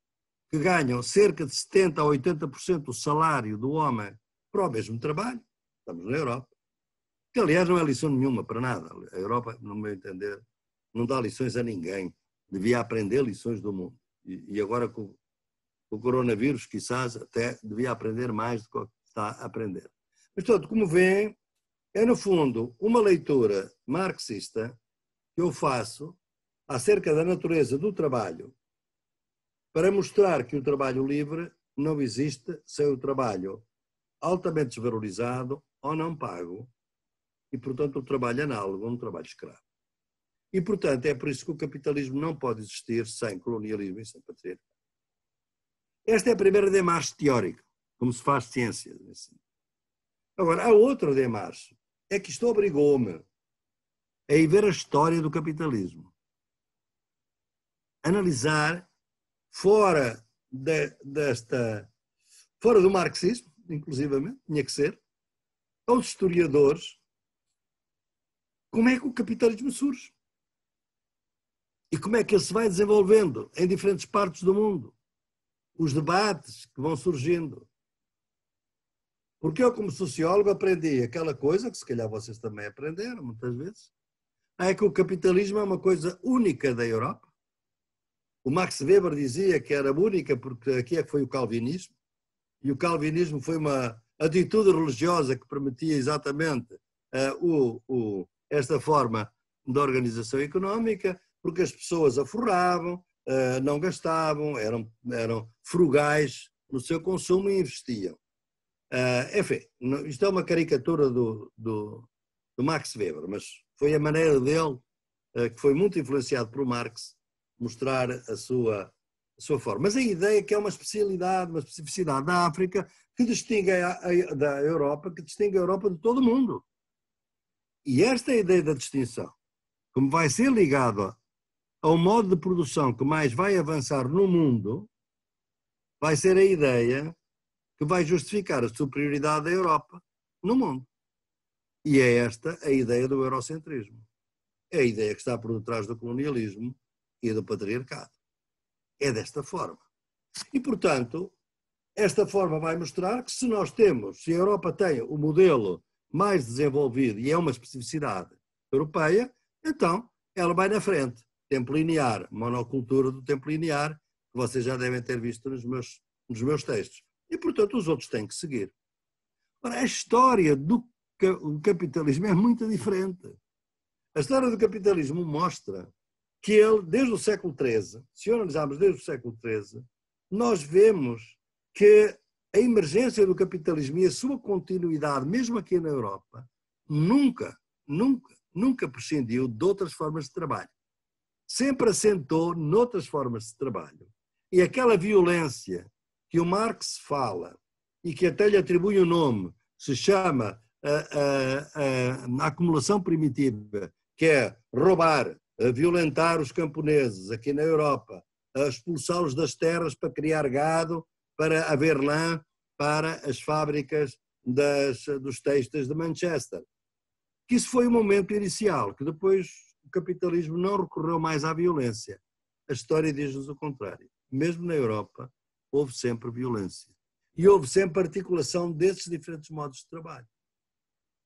que ganham cerca de 70% a 80% do salário do homem para o mesmo trabalho. Estamos na Europa. Que, aliás, não é lição nenhuma para nada. A Europa, no meu entender, não dá lições a ninguém. Devia aprender lições do mundo. E, e agora, com, o coronavírus, quizás até devia aprender mais do que está aprendendo. Mas, portanto, como vêem, é no fundo uma leitura marxista que eu faço acerca da natureza do trabalho para mostrar que o trabalho livre não existe sem o trabalho altamente desvalorizado ou não pago e, portanto, o trabalho análogo a um trabalho escravo. E, portanto, é por isso que o capitalismo não pode existir sem colonialismo e sem patriarcado. Esta é a primeira demarche teórica, como se faz ciência. Assim. Agora, a outra demarche é que isto obrigou-me a ir ver a história do capitalismo. Analisar fora de, desta fora do marxismo, inclusivamente, tinha que ser, aos historiadores, como é que o capitalismo surge? E como é que ele se vai desenvolvendo em diferentes partes do mundo? os debates que vão surgindo. Porque eu, como sociólogo, aprendi aquela coisa que se calhar vocês também aprenderam muitas vezes. É que o capitalismo é uma coisa única da Europa. O Max Weber dizia que era única porque aqui é que foi o calvinismo. E o calvinismo foi uma atitude religiosa que permitia exatamente uh, o, o, esta forma de organização económica, porque as pessoas aforravam, eh, não gastavam, eram, eram frugais no seu consumo e investiam. Eh, enfim, isto é uma caricatura do, do, do Max Weber, mas foi a maneira dele, eh, que foi muito influenciado por Marx, mostrar a sua, a sua forma. Mas a ideia é que é uma especialidade, uma especificidade da África que distingue a, a, da Europa, que distingue a Europa de todo o mundo. E esta é ideia da distinção, como vai ser ligada ao modo de produção que mais vai avançar no mundo, vai ser a ideia que vai justificar a superioridade da Europa no mundo. E é esta a ideia do eurocentrismo. É a ideia que está por detrás do colonialismo e do patriarcado. É desta forma. E, portanto, esta forma vai mostrar que se nós temos, se a Europa tem o modelo mais desenvolvido e é uma especificidade europeia, então ela vai na frente tempo linear, monocultura do tempo linear, que vocês já devem ter visto nos meus, nos meus textos. E, portanto, os outros têm que seguir. Ora, a história do capitalismo é muito diferente. A história do capitalismo mostra que ele, desde o século XIII, se analisarmos desde o século XIII, nós vemos que a emergência do capitalismo e a sua continuidade, mesmo aqui na Europa, nunca, nunca, nunca prescindiu de outras formas de trabalho sempre assentou noutras formas de trabalho. E aquela violência que o Marx fala e que até lhe atribui o um nome, se chama a, a, a, acumulação primitiva, que é roubar, eh, violentar os camponeses aqui na Europa, eh, expulsá-los das terras para criar gado, para haver lã para as fábricas das, dos textos de Manchester. Que isso foi o momento inicial, que depois o capitalismo não recorreu mais à violência. A história diz-nos o contrário. Mesmo na Europa, houve sempre violência. E houve sempre articulação desses diferentes modos de trabalho.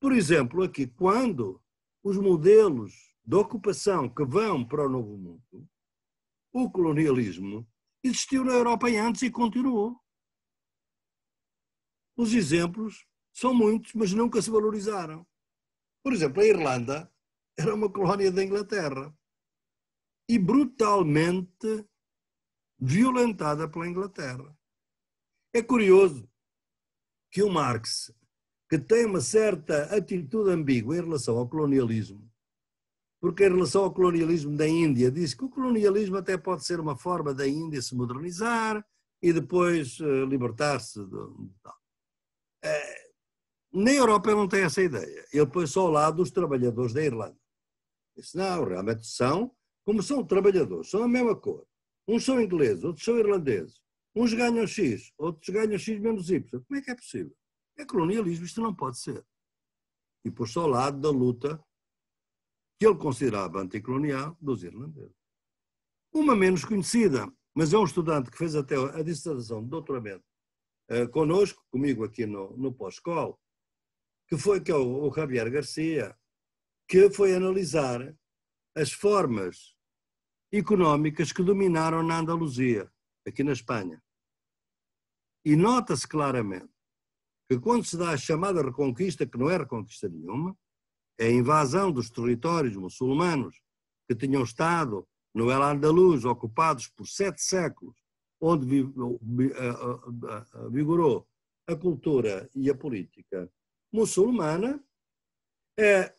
Por exemplo, aqui, quando os modelos de ocupação que vão para o Novo Mundo, o colonialismo existiu na Europa antes e continuou. Os exemplos são muitos, mas nunca se valorizaram. Por exemplo, a Irlanda era uma colónia da Inglaterra e brutalmente violentada pela Inglaterra. É curioso que o Marx, que tem uma certa atitude ambígua em relação ao colonialismo, porque em relação ao colonialismo da Índia, diz que o colonialismo até pode ser uma forma da Índia se modernizar e depois eh, libertar-se. De... Eh, na Europa ele não tem essa ideia. Ele põe só ao lado dos trabalhadores da Irlanda. Disse, não, realmente são, como são trabalhadores, são a mesma cor. Uns são ingleses, outros são irlandeses. Uns ganham X, outros ganham X menos Y. Como é que é possível? É colonialismo, isto não pode ser. E por só lado da luta que ele considerava anticolonial dos irlandeses. Uma menos conhecida, mas é um estudante que fez até a dissertação de doutoramento uh, eh, conosco, comigo aqui no, no pós-col, que foi que é o, o Javier Garcia, que foi analisar as formas económicas que dominaram na Andaluzia, aqui na Espanha. E nota-se claramente que quando se dá a chamada reconquista, que não é reconquista nenhuma, é a invasão dos territórios muçulmanos que tinham estado no El Andaluz, ocupados por sete séculos, onde vigorou a cultura e a política muçulmana, é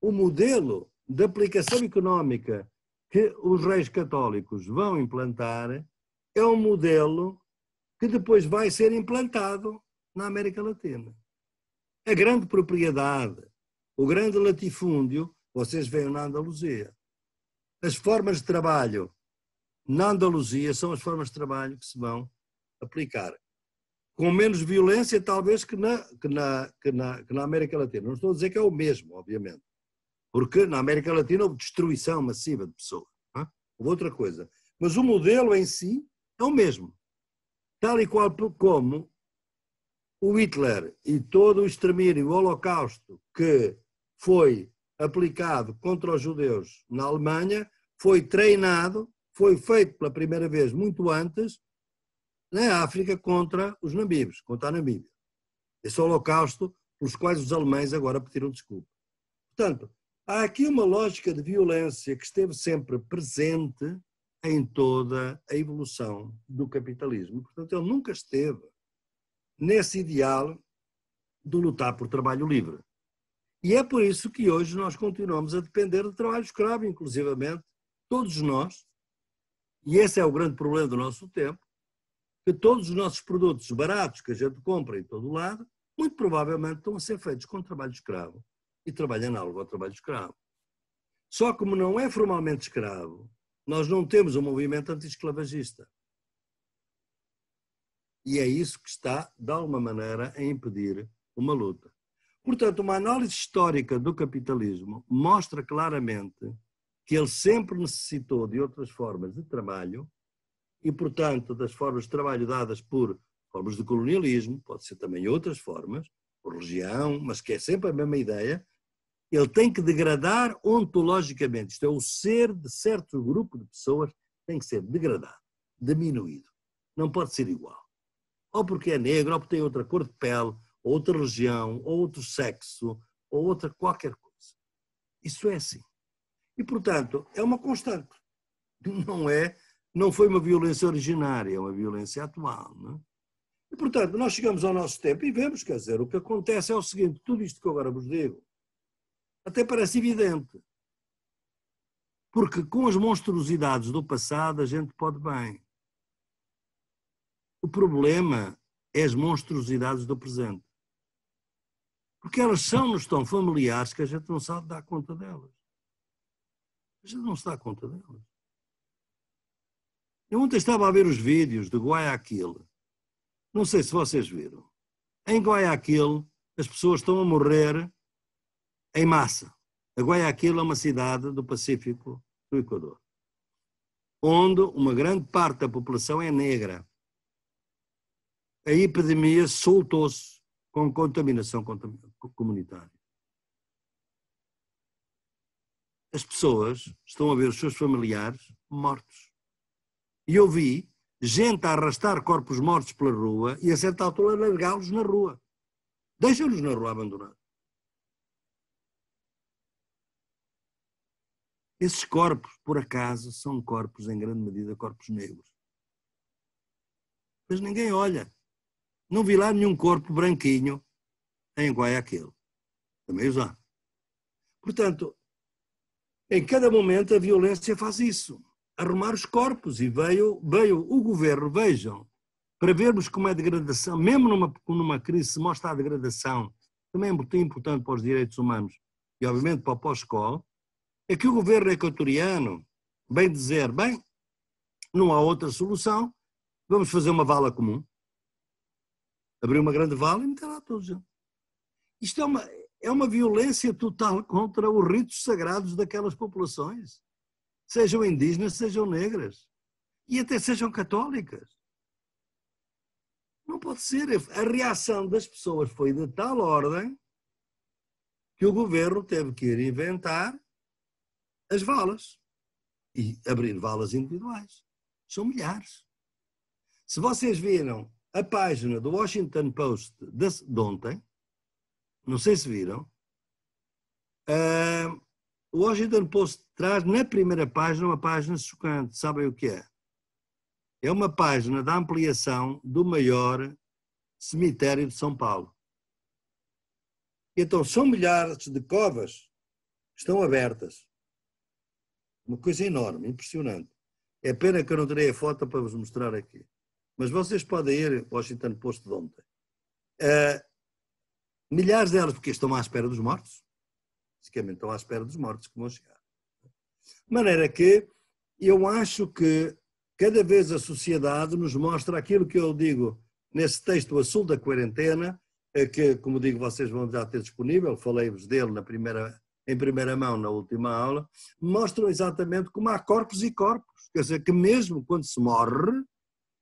o modelo de aplicação económica que os reis católicos vão implantar é um modelo que depois vai ser implantado na América Latina. A grande propriedade, o grande latifúndio, vocês veem na Andaluzia. As formas de trabalho na Andaluzia são as formas de trabalho que se vão aplicar. Com menos violência, talvez, que na, que na, que na, que na América Latina. Não estou a dizer que é o mesmo, obviamente. Porque na América Latina houve destruição massiva de pessoas. É? Houve outra coisa. Mas o modelo em si é o mesmo. Tal e qual como o Hitler e todo o extermínio, o Holocausto que foi aplicado contra os judeus na Alemanha, foi treinado, foi feito pela primeira vez muito antes na África contra os Namíbios, contra a Namíbia. Esse Holocausto pelos quais os alemães agora pediram desculpa. Portanto, Há aqui uma lógica de violência que esteve sempre presente em toda a evolução do capitalismo. Portanto, ele nunca esteve nesse ideal de lutar por trabalho livre. E é por isso que hoje nós continuamos a depender do trabalho escravo, inclusivamente, todos nós, e esse é o grande problema do nosso tempo, que todos os nossos produtos baratos que a gente compra em todo o lado, muito provavelmente estão a ser feitos com trabalho escravo e trabalha análogo ao trabalho escravo. Só como não é formalmente escravo, nós não temos um movimento anti-esclavagista. E é isso que está, de alguma maneira, a impedir uma luta. Portanto, uma análise histórica do capitalismo mostra claramente que ele sempre necessitou de outras formas de trabalho e, portanto, das formas de trabalho dadas por formas de colonialismo, pode ser também outras formas, por religião, mas que é sempre a mesma ideia, ele tem que degradar ontologicamente. Isto é, o ser de certo grupo de pessoas tem que ser degradado, diminuído. Não pode ser igual. Ou porque é negro, ou porque tem outra cor de pele, ou outra religião, ou outro sexo, ou outra qualquer coisa. Isso é assim. E, portanto, é uma constante. Não é, não foi uma violência originária, é uma violência atual. Não é? E, portanto, nós chegamos ao nosso tempo e vemos, quer dizer, o que acontece é o seguinte, tudo isto que eu agora vos digo, até parece evidente. Porque com as monstruosidades do passado a gente pode bem. O problema é as monstruosidades do presente. Porque elas são-nos tão familiares que a gente não sabe dar conta delas. A gente não se dá conta delas. Eu ontem estava a ver os vídeos de Guayaquil. Não sei se vocês viram. Em Guayaquil, as pessoas estão a morrer em massa. A Guayaquil é uma cidade do Pacífico do Equador, onde uma grande parte da população é negra. A epidemia soltou-se com contaminação comunitária. As pessoas estão a ver os seus familiares mortos. E eu vi gente a arrastar corpos mortos pela rua e a certa altura largá-los na rua. Deixa-los na rua abandonados. Esses corpos, por acaso, são corpos, em grande medida, corpos negros. Mas ninguém olha. Não vi lá nenhum corpo branquinho em Guayaquil. Também os há. Portanto, em cada momento a violência faz isso. Arrumar os corpos e veio, veio o governo, vejam, para vermos como é a degradação, mesmo numa, numa crise se mostra a degradação, também é muito importante para os direitos humanos e obviamente para o pós-escola, é que o governo equatoriano bem dizer, bem, não há outra solução, vamos fazer uma vala comum. Abrir uma grande vala e meter lá todos. Isto é uma, é uma violência total contra os ritos sagrados daquelas populações, sejam indígenas, sejam negras, e até sejam católicas. Não pode ser. A reação das pessoas foi de tal ordem que o governo teve que ir inventar as valas e abrir valas individuais. São milhares. Se vocês viram a página do Washington Post de ontem, não sei se viram, uh, o Washington Post traz na primeira página uma página chocante. Sabem o que é? É uma página da ampliação do maior cemitério de São Paulo. Então, são milhares de covas que estão abertas. Uma coisa enorme, impressionante. É pena que eu não terei a foto para vos mostrar aqui. Mas vocês podem ir ao Washington Post de ontem. Uh, milhares delas, porque estão à espera dos mortos. Basicamente estão à espera dos mortos que vão chegar. De maneira que eu acho que cada vez a sociedade nos mostra aquilo que eu digo nesse texto O Azul da Quarentena, eh, que, como digo, vocês vão já ter disponível, falei-vos dele na primeira em primeira mão na última aula, mostram exatamente como há corpos e corpos. Quer dizer, que mesmo quando se morre,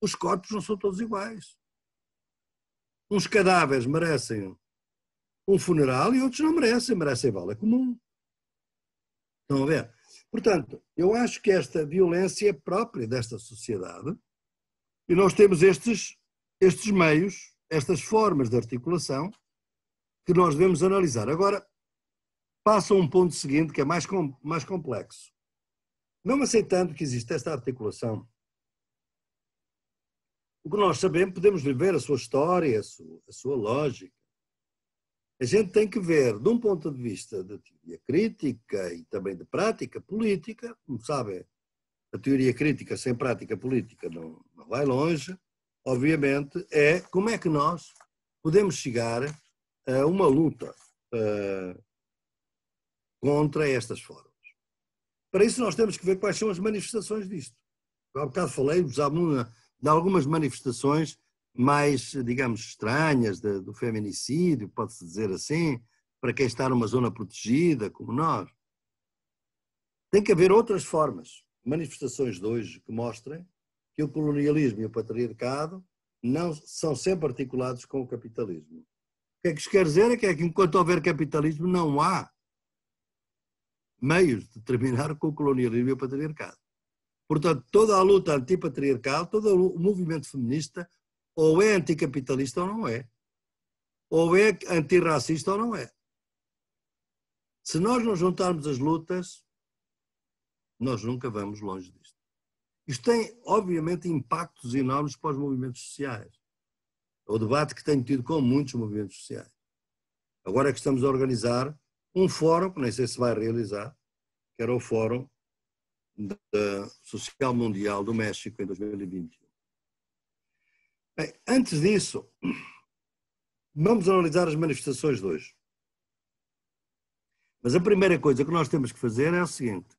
os corpos não são todos iguais. Uns cadáveres merecem um funeral e outros não merecem, merecem vale comum. Estão a ver? Portanto, eu acho que esta violência é própria desta sociedade e nós temos estes, estes meios, estas formas de articulação que nós devemos analisar. Agora, passa a um ponto seguinte que é mais, com, mais complexo. Não aceitando que exista esta articulação, o que nós sabemos, podemos viver a sua história, a sua, a sua lógica. A gente tem que ver, de um ponto de vista de teoria crítica e também de prática política, como sabem, a teoria crítica sem prática política não, não vai longe, obviamente, é como é que nós podemos chegar a uma luta uh, contra estas formas. Para isso nós temos que ver quais são as manifestações disto. Eu há bocado falei de algumas manifestações mais, digamos, estranhas de, do feminicídio, pode-se dizer assim, para quem está numa zona protegida, como nós. Tem que haver outras formas, manifestações de hoje, que mostrem que o colonialismo e o patriarcado não são sempre articulados com o capitalismo. O que é que isto quer dizer? É que é enquanto houver capitalismo não há meios de terminar com o colonialismo e o patriarcado. Portanto, toda a luta antipatriarcal, todo o movimento feminista, ou é anticapitalista ou não é. Ou é antirracista ou não é. Se nós não juntarmos as lutas, nós nunca vamos longe disto. Isto tem, obviamente, impactos enormes para os movimentos sociais. É o debate que tenho tido com muitos movimentos sociais. Agora é que estamos a organizar um fórum, que nem sei se vai realizar, que era o Fórum Social Mundial do México em 2021. Bem, antes disso, vamos analisar as manifestações de hoje. Mas a primeira coisa que nós temos que fazer é o seguinte: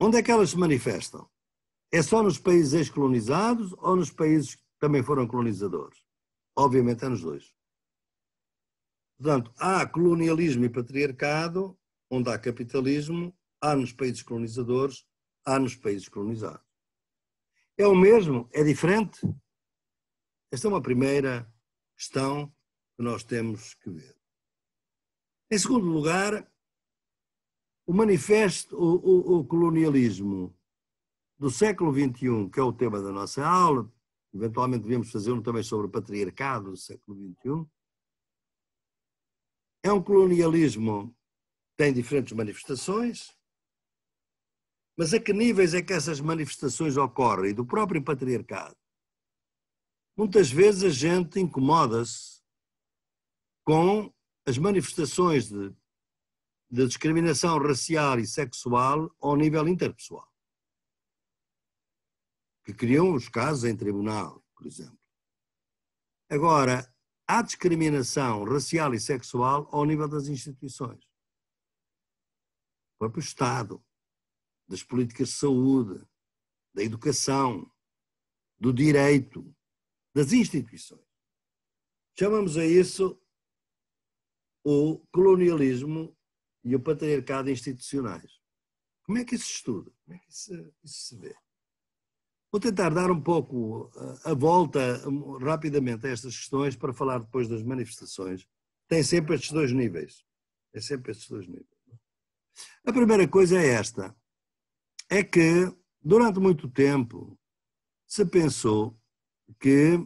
onde é que elas se manifestam? É só nos países ex-colonizados ou nos países que também foram colonizadores? Obviamente é nos dois. Portanto, há colonialismo e patriarcado, onde há capitalismo, há nos países colonizadores, há nos países colonizados. É o mesmo? É diferente? Esta é uma primeira questão que nós temos que ver. Em segundo lugar, o manifesto, o, o, o colonialismo do século XXI, que é o tema da nossa aula, eventualmente devíamos fazer um também sobre o patriarcado do século XXI, é um colonialismo tem diferentes manifestações, mas a que níveis é que essas manifestações ocorrem do próprio patriarcado? Muitas vezes a gente incomoda-se com as manifestações de, de, discriminação racial e sexual ao nível interpessoal, que criam os casos em tribunal, por exemplo. Agora, Há discriminação racial e sexual ao nível das instituições, para próprio Estado, das políticas de saúde, da educação, do direito, das instituições. Chamamos a isso o colonialismo e o patriarcado institucionais. Como é que isso se estuda? Como é que isso, isso se vê? Vou tentar dar um pouco eh, a volta rapidamente a estas questões para falar depois das manifestações. Tem sempre estes dois níveis. Tem sempre estes dois níveis. É? A primeira coisa é esta: é que durante muito tempo se pensou que,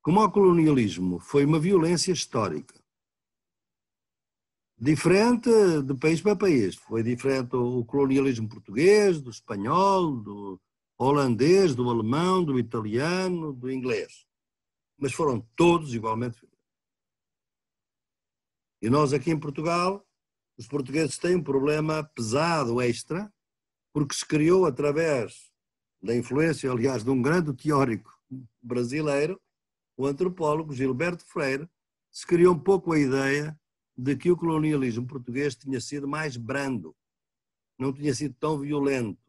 como o colonialismo foi uma violência histórica, diferente de país para país. Foi diferente o colonialismo português, do espanhol, do holandês, do alemão, do italiano, do inglês. Mas foram todos igualmente. E nós aqui em Portugal, os portugueses têm um problema pesado extra, porque se criou através da influência, aliás, de um grande teórico brasileiro, o antropólogo Gilberto Freire, se criou um pouco a ideia de que o colonialismo português tinha sido mais brando, não tinha sido tão violento.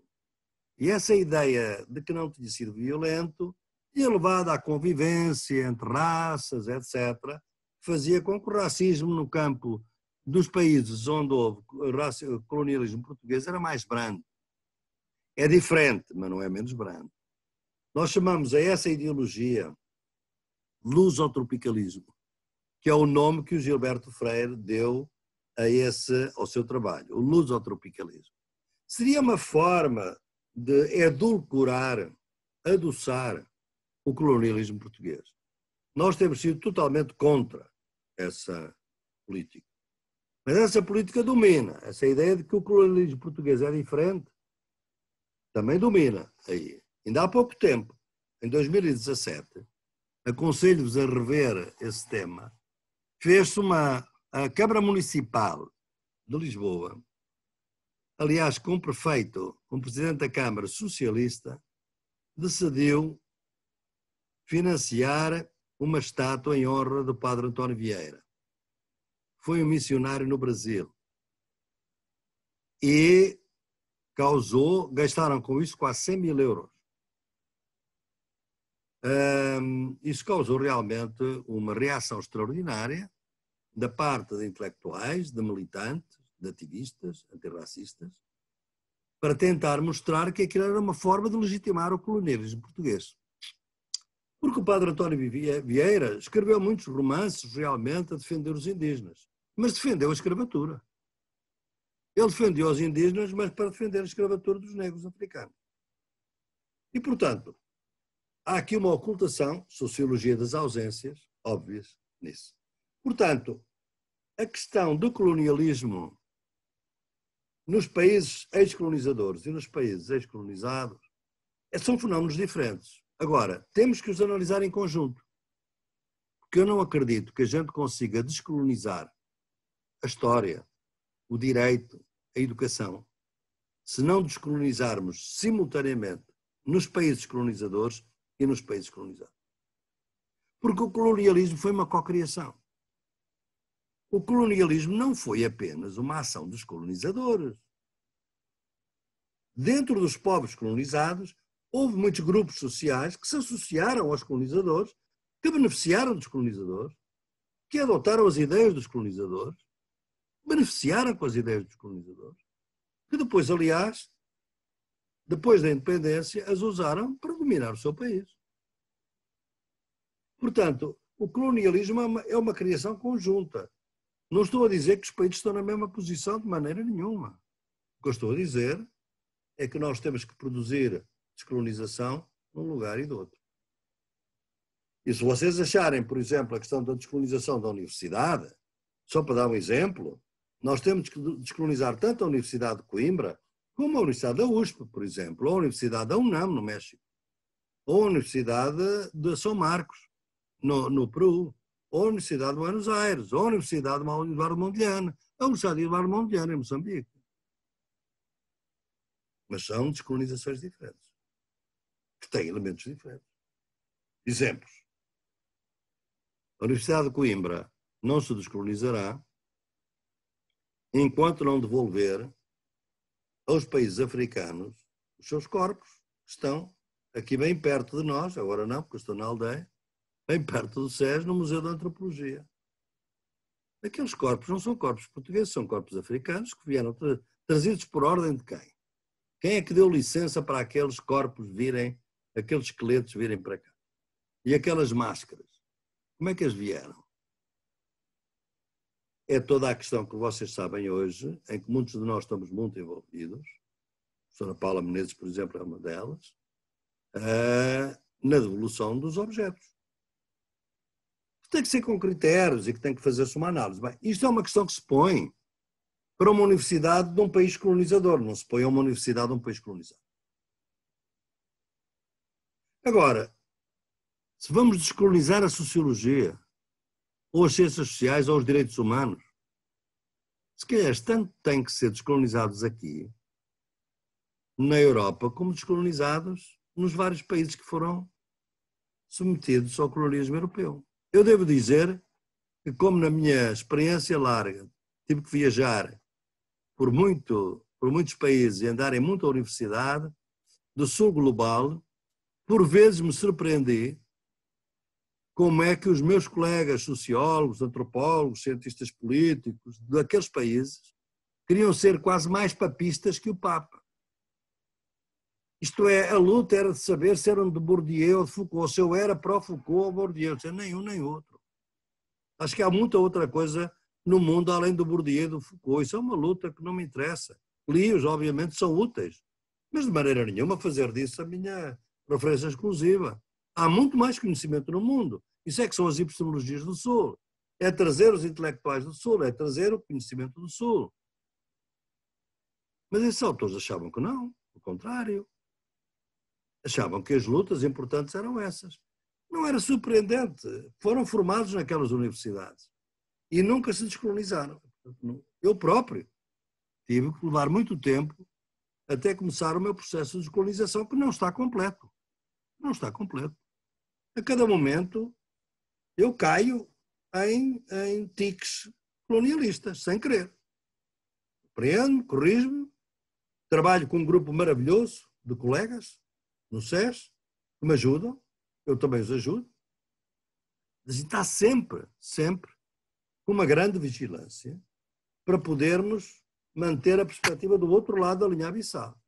E essa ideia de que não tinha sido violento e levada à convivência entre raças, etc., fazia com que o racismo no campo dos países onde houve colonialismo português era mais brando. É diferente, mas não é menos brando. Nós chamamos a essa ideologia lusotropicalismo que é o nome que o Gilberto Freire deu a esse, ao seu trabalho, o lusotropicalismo. Seria uma forma de edulcorar, adoçar o colonialismo português. Nós temos sido totalmente contra essa política. Mas essa política domina. Essa ideia de que o colonialismo português é diferente também domina aí. Ainda há pouco tempo, em 2017, aconselho-vos a rever esse tema fez-se uma a Câmara Municipal de Lisboa, aliás, com um prefeito, um presidente da Câmara socialista, decidiu financiar uma estátua em honra do Padre António Vieira. Foi um missionário no Brasil. E causou, gastaram com isso quase 100 mil euros isso causou realmente uma reação extraordinária da parte de intelectuais, de militantes, de ativistas, antirracistas, para tentar mostrar que aquilo era uma forma de legitimar o colonialismo português. Porque o padre António Vieira escreveu muitos romances realmente a defender os indígenas, mas defendeu a escravatura. Ele defendeu os indígenas, mas para defender a escravatura dos negros africanos. E, portanto, há aqui uma ocultação, sociologia das ausências, óbvias nisso. Portanto, a questão do colonialismo nos países ex-colonizadores e nos países ex-colonizados é, são fenómenos diferentes. Agora, temos que os analisar em conjunto. Porque eu não acredito que a gente consiga descolonizar a história, o direito, a educação, se não descolonizarmos simultaneamente nos países colonizadores e nos países colonizados. Porque o colonialismo foi uma cocriação. O colonialismo não foi apenas uma ação dos colonizadores. Dentro dos povos colonizados, houve muitos grupos sociais que se associaram aos colonizadores, que beneficiaram dos colonizadores, que adotaram as ideias dos colonizadores, beneficiaram com as ideias dos colonizadores, que depois, aliás, depois da independência, as usaram para dominar o seu país. Portanto, o colonialismo é, é uma criação conjunta. Não estou a dizer que os países estão na mesma posição de maneira nenhuma. O que eu estou a dizer é que nós temos que produzir descolonização num lugar e do outro. E se vocês acharem, por exemplo, a questão da descolonização da universidade, só para dar um exemplo, nós temos que descolonizar tanto a Universidade de Coimbra como a Universidade da USP, por exemplo, ou a Universidade da UNAM, no México, ou a Universidade de São Marcos, no, no Peru, ou a Universidade de Buenos Aires, ou a Universidade Eduardo Mondlane, estado de Eduardo Mondlane em Moçambique. Mas são descolonizações diferentes, que têm elementos diferentes. Exemplos. A Universidade de Coimbra não se descolonizará enquanto não devolver aos países africanos os seus corpos, que estão aqui bem perto de nós, agora não, porque estou na aldeia, bem perto do SES, no Museu da Antropologia. Aqueles corpos não são corpos portugueses, são corpos africanos que vieram tra trazidos por ordem de quem? Quem é que deu licença para aqueles corpos virem, aqueles esqueletos virem para cá? E aquelas máscaras? Como é que as vieram? É toda a questão que vocês sabem hoje, em que muitos de nós estamos muito envolvidos. A professora Paula Menezes, por exemplo, é uma delas. Uh, na devolução dos objetos tem que ser com critérios e que tem que fazer-se uma análise. Bem, isto é uma questão que se põe para uma universidade de um país colonizador, não se põe a uma universidade de um país colonizado. Agora, se vamos descolonizar a sociologia, ou as ciências sociais, ou os direitos humanos, se calhar tanto têm que ser descolonizados aqui, na Europa, como descolonizados nos vários países que foram submetidos ao colonialismo europeu. Eu devo dizer que, como na minha experiência larga, tive que viajar por, muito, por muitos países e andar em muita universidade, do sul global, por vezes me surpreendi como é que os meus colegas sociólogos, antropólogos, cientistas políticos daqueles países queriam ser quase mais papistas que o Papa. Isto é, a luta era de saber se eram de Bourdieu ou de Foucault, se eu era pró-Foucault ou Bourdieu, se nenhum nem outro. Acho que há muita outra coisa no mundo além do Bourdieu e do Foucault. Isso é uma luta que não me interessa. Lios, obviamente, são úteis, mas de maneira nenhuma fazer disso a minha preferência exclusiva. Há muito mais conhecimento no mundo. Isso é que são as epistemologias do Sul. É trazer os intelectuais do Sul, é trazer o conhecimento do Sul. Mas esses autores achavam que não, o contrário achavam que as lutas importantes eram essas. Não era surpreendente. Foram formados naquelas universidades e nunca se descolonizaram. Eu próprio tive que levar muito tempo até começar o meu processo de descolonização, que não está completo. Não está completo. A cada momento eu caio em, em tiques colonialistas, sem querer. Apreendo, corrijo-me, trabalho com um grupo maravilhoso de colegas, no SES, que me ajudam, eu também os ajudo. Mas está sempre, sempre, com uma grande vigilância para podermos manter a perspectiva do outro lado da linha abissal,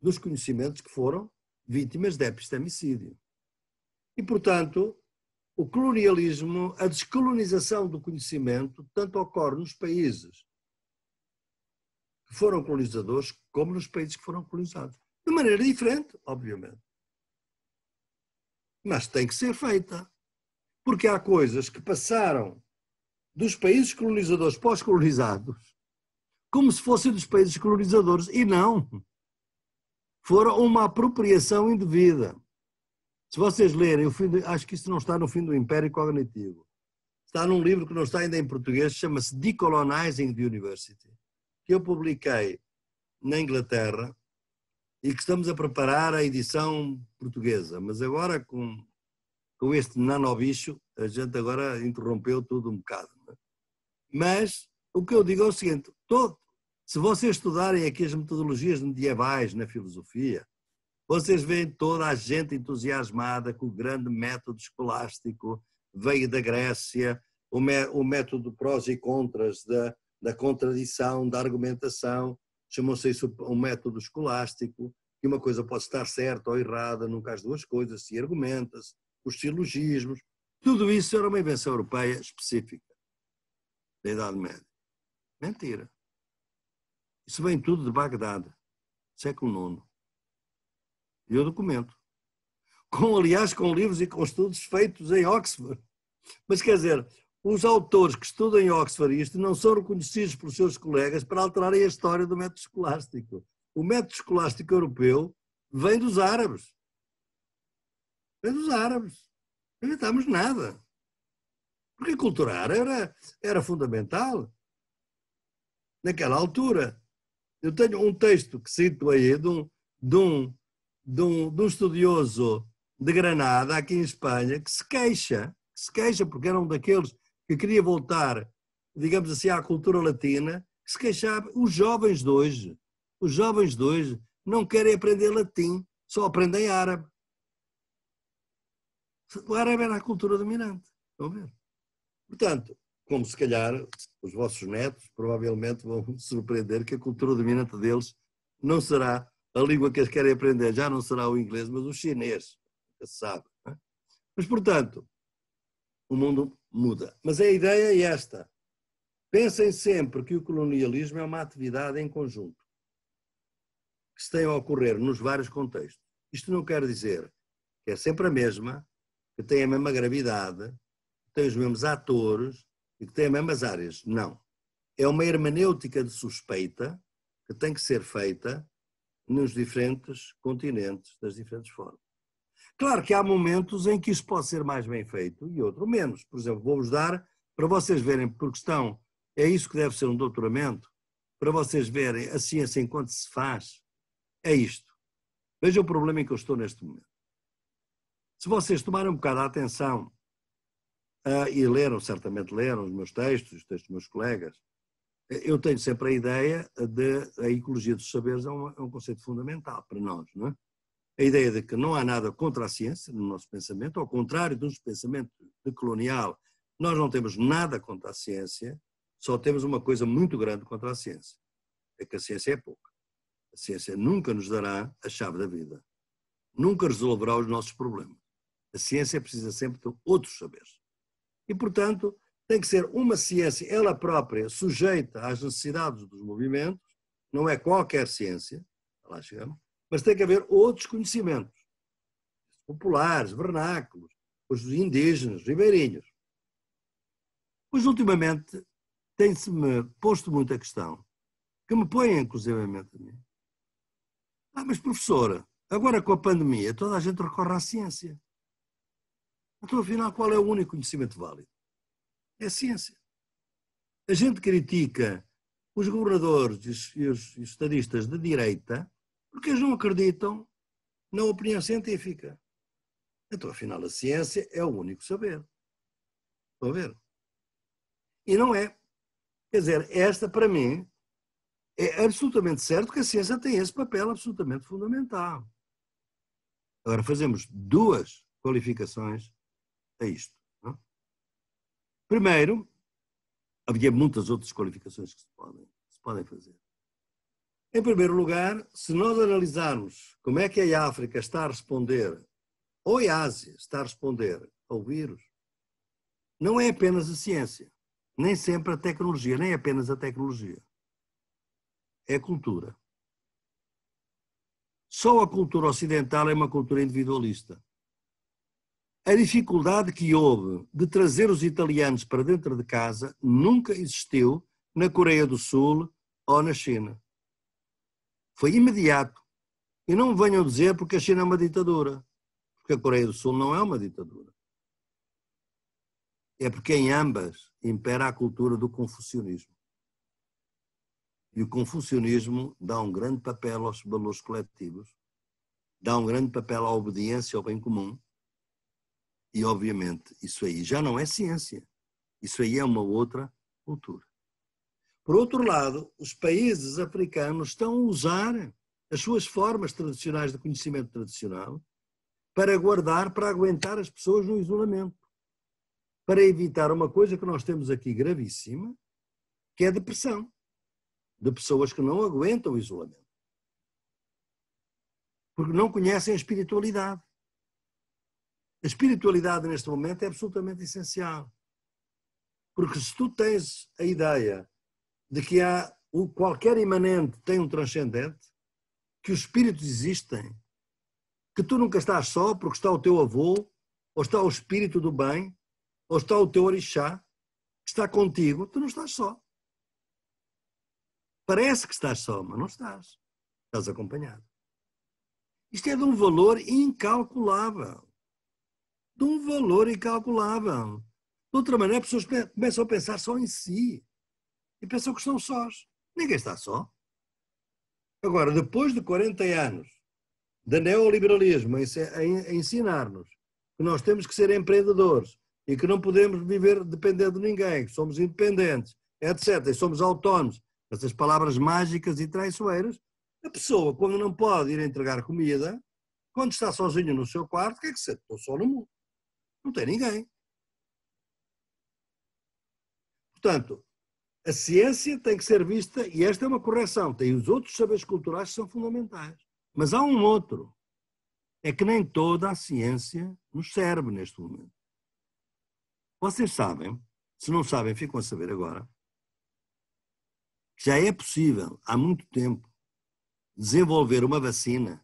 dos conhecimentos que foram vítimas de epistemicídio. E, portanto, o colonialismo, a descolonização do conhecimento, tanto ocorre nos países que foram colonizadores como nos países que foram colonizados de maneira diferente, obviamente. Mas tem que ser feita. Porque há coisas que passaram dos países colonizadores pós-colonizados como se fossem dos países colonizadores e não. Foram uma apropriação indevida. Se vocês lerem, acho que isso não está no fim do Império Cognitivo. Está num livro que não está ainda em português, chama-se Decolonizing the University, que eu publiquei na Inglaterra e que estamos a preparar a edição portuguesa. Mas agora, com, com este nanobicho, a gente agora interrompeu tudo um bocado. É? Mas o que eu digo é o seguinte: todo, se vocês estudarem aqui as metodologias medievais na filosofia, vocês veem toda a gente entusiasmada com o grande método escolástico, veio da Grécia, o, o método prós e contras da, da contradição, da argumentação, Chamou-se isso um método escolástico, que uma coisa pode estar certa ou errada, nunca as duas coisas, se argumenta-se, os silogismos, tudo isso era uma invenção europeia específica da Idade Média. Mentira. Isso vem tudo de Bagdade, século IX. E eu documento. Com, aliás, com livros e com estudos feitos em Oxford. Mas quer dizer, os autores que estudam em Oxford isto não são reconhecidos pelos seus colegas para alterarem a história do método escolástico. O método escolástico europeu vem dos árabes. Vem dos árabes. Não inventámos nada. Porque a cultura árabe era, era fundamental naquela altura. Eu tenho um texto que cito aí de um, de um, de um, de um estudioso de Granada, aqui em Espanha, que se queixa, que se queixa porque era um daqueles que queria voltar, digamos assim, à cultura latina, que se queixava, os jovens de hoje, os jovens de hoje não querem aprender latim, só aprendem árabe. O árabe era a cultura dominante, estão a ver? Portanto, como se calhar os vossos netos provavelmente vão surpreender que a cultura dominante deles não será a língua que eles querem aprender, já não será o inglês, mas o chinês, já se sabe. É? Mas, portanto, o mundo muda. Mas a ideia é esta. Pensem sempre que o colonialismo é uma atividade em conjunto, que se tem a ocorrer nos vários contextos. Isto não quer dizer que é sempre a mesma, que tem a mesma gravidade, que tem os mesmos atores e que tem as mesmas áreas. Não. É uma hermenêutica de suspeita que tem que ser feita nos diferentes continentes, das diferentes formas. Claro que há momentos em que isso pode ser mais bem feito e outro menos. Por exemplo, vou-vos dar, para vocês verem, porque estão, é isso que deve ser um doutoramento, para vocês verem a ciência enquanto se faz, é isto. Vejam o problema em que eu estou neste momento. Se vocês tomarem um bocado a atenção uh, e leram, certamente leram os meus textos, os textos dos meus colegas, eu tenho sempre a ideia de a ecologia dos saberes é um, é um conceito fundamental para nós, não é? a ideia de que não há nada contra a ciência no nosso pensamento, ao contrário de um pensamento decolonial, nós não temos nada contra a ciência, só temos uma coisa muito grande contra a ciência, é que a ciência é pouca. A ciência nunca nos dará a chave da vida, nunca resolverá os nossos problemas. A ciência precisa sempre de outros saberes. E, portanto, tem que ser uma ciência ela própria, sujeita às necessidades dos movimentos, não é qualquer ciência, lá chegamos, mas tem que haver outros conhecimentos populares, vernáculos, os indígenas, os ribeirinhos. Pois, ultimamente, tem-se-me posto muita questão, que me põe inclusivamente a mim. Ah, mas professora, agora com a pandemia, toda a gente recorre à ciência. Então, afinal, qual é o único conhecimento válido? É a ciência. A gente critica os governadores e os, e os estadistas de direita porque eles não acreditam na opinião científica. Então, afinal, a ciência é o único saber. Estão a ver? E não é. Quer dizer, esta, para mim, é absolutamente certo que a ciência tem esse papel absolutamente fundamental. Agora, fazemos duas qualificações a isto. Não? É? Primeiro, havia muitas outras qualificações que se podem, que se podem fazer. Em primeiro lugar, se nós analisarmos como é que a África está a responder, ou a Ásia está a responder ao vírus, não é apenas a ciência, nem sempre a tecnologia, nem apenas a tecnologia. É a cultura. Só a cultura ocidental é uma cultura individualista. A dificuldade que houve de trazer os italianos para dentro de casa nunca existiu na Coreia do Sul ou na China. Foi imediato. E não venham dizer porque a China é uma ditadura, porque a Coreia do Sul não é uma ditadura. É porque em ambas impera a cultura do confucionismo. E o confucionismo dá um grande papel aos valores coletivos, dá um grande papel à obediência ao bem comum. E, obviamente, isso aí já não é ciência. Isso aí é uma outra cultura. Por outro lado, os países africanos estão a usar as suas formas tradicionais de conhecimento tradicional para guardar, para aguentar as pessoas no isolamento, para evitar uma coisa que nós temos aqui gravíssima, que é a depressão de pessoas que não aguentam o isolamento, porque não conhecem a espiritualidade. A espiritualidade neste momento é absolutamente essencial, porque se tu tens a ideia de que há o qualquer imanente tem um transcendente, que os espíritos existem, que tu nunca estás só porque está o teu avô, ou está o espírito do bem, ou está o teu orixá, que está contigo, tu não estás só. Parece que estás só, mas não estás. Estás acompanhado. Isto é de um valor incalculável. De um valor incalculável. De outra maneira, as pessoas começam a pensar só em si e pensam que estão sós. Ninguém está só. Agora, depois de 40 anos de neoliberalismo a ensinar-nos que nós temos que ser empreendedores e que não podemos viver dependendo de ninguém, que somos independentes, etc., e somos autónomos, essas palavras mágicas e traiçoeiras, a pessoa, quando não pode ir entregar comida, quando está sozinho no seu quarto, o que é que se Estou só no mundo. Não tem ninguém. Portanto, a ciência tem que ser vista, e esta é uma correção, tem os outros saberes culturais que são fundamentais. Mas há um outro. É que nem toda a ciência nos serve neste momento. Vocês sabem, se não sabem, ficam a saber agora, que já é possível, há muito tempo, desenvolver uma vacina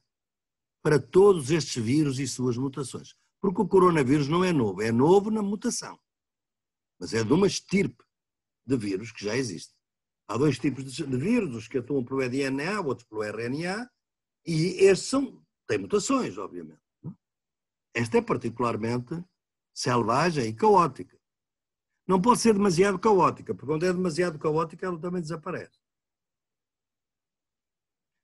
para todos estes vírus e suas mutações. Porque o coronavírus não é novo, é novo na mutação, mas é de uma estirpe de vírus que já existe. Há dois tipos de, vírus, vírus, que atuam pelo DNA, outros pelo RNA, e estes são, têm mutações, obviamente. Esta é particularmente selvagem e caótica. Não pode ser demasiado caótica, porque quando é demasiado caótica, ela também desaparece.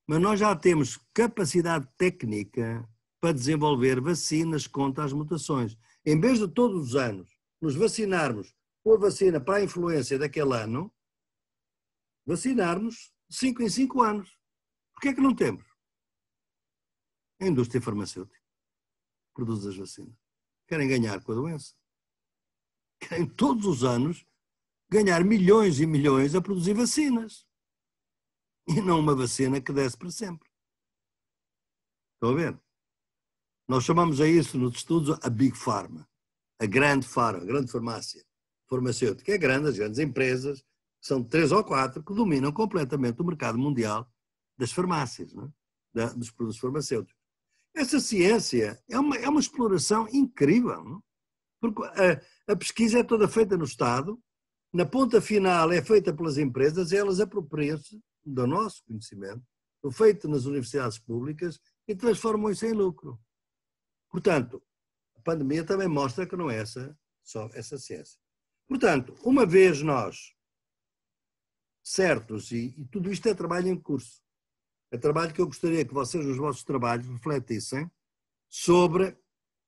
Mas nós já temos capacidade técnica para desenvolver vacinas contra as mutações. Em vez de todos os anos nos vacinarmos com a vacina para a influência daquele ano, vacinarmos de 5 em 5 anos. Porquê é que não temos? A indústria farmacêutica produz as vacinas. Querem ganhar com a doença. Querem todos os anos ganhar milhões e milhões a produzir vacinas. E não uma vacina que desce para sempre. Estão a ver? Nós chamamos a isso nos estudos a Big Pharma, a grande farma, a grande farmácia farmacêutica é grande, as grandes empresas, são três ou quatro que dominam completamente o mercado mundial das farmácias, é? da, dos produtos farmacêuticos. Essa ciência é uma, é uma exploração incrível, é? porque a, a, pesquisa é toda feita no Estado, na ponta final é feita pelas empresas e elas apropriam-se do nosso conhecimento, do feito nas universidades públicas e transformam isso em lucro. Portanto, a pandemia também mostra que não é essa, só essa ciência. Portanto, uma vez nós certos, e, e tudo isto é trabalho em curso, é trabalho que eu gostaria que vocês, nos vossos trabalhos, refletissem sobre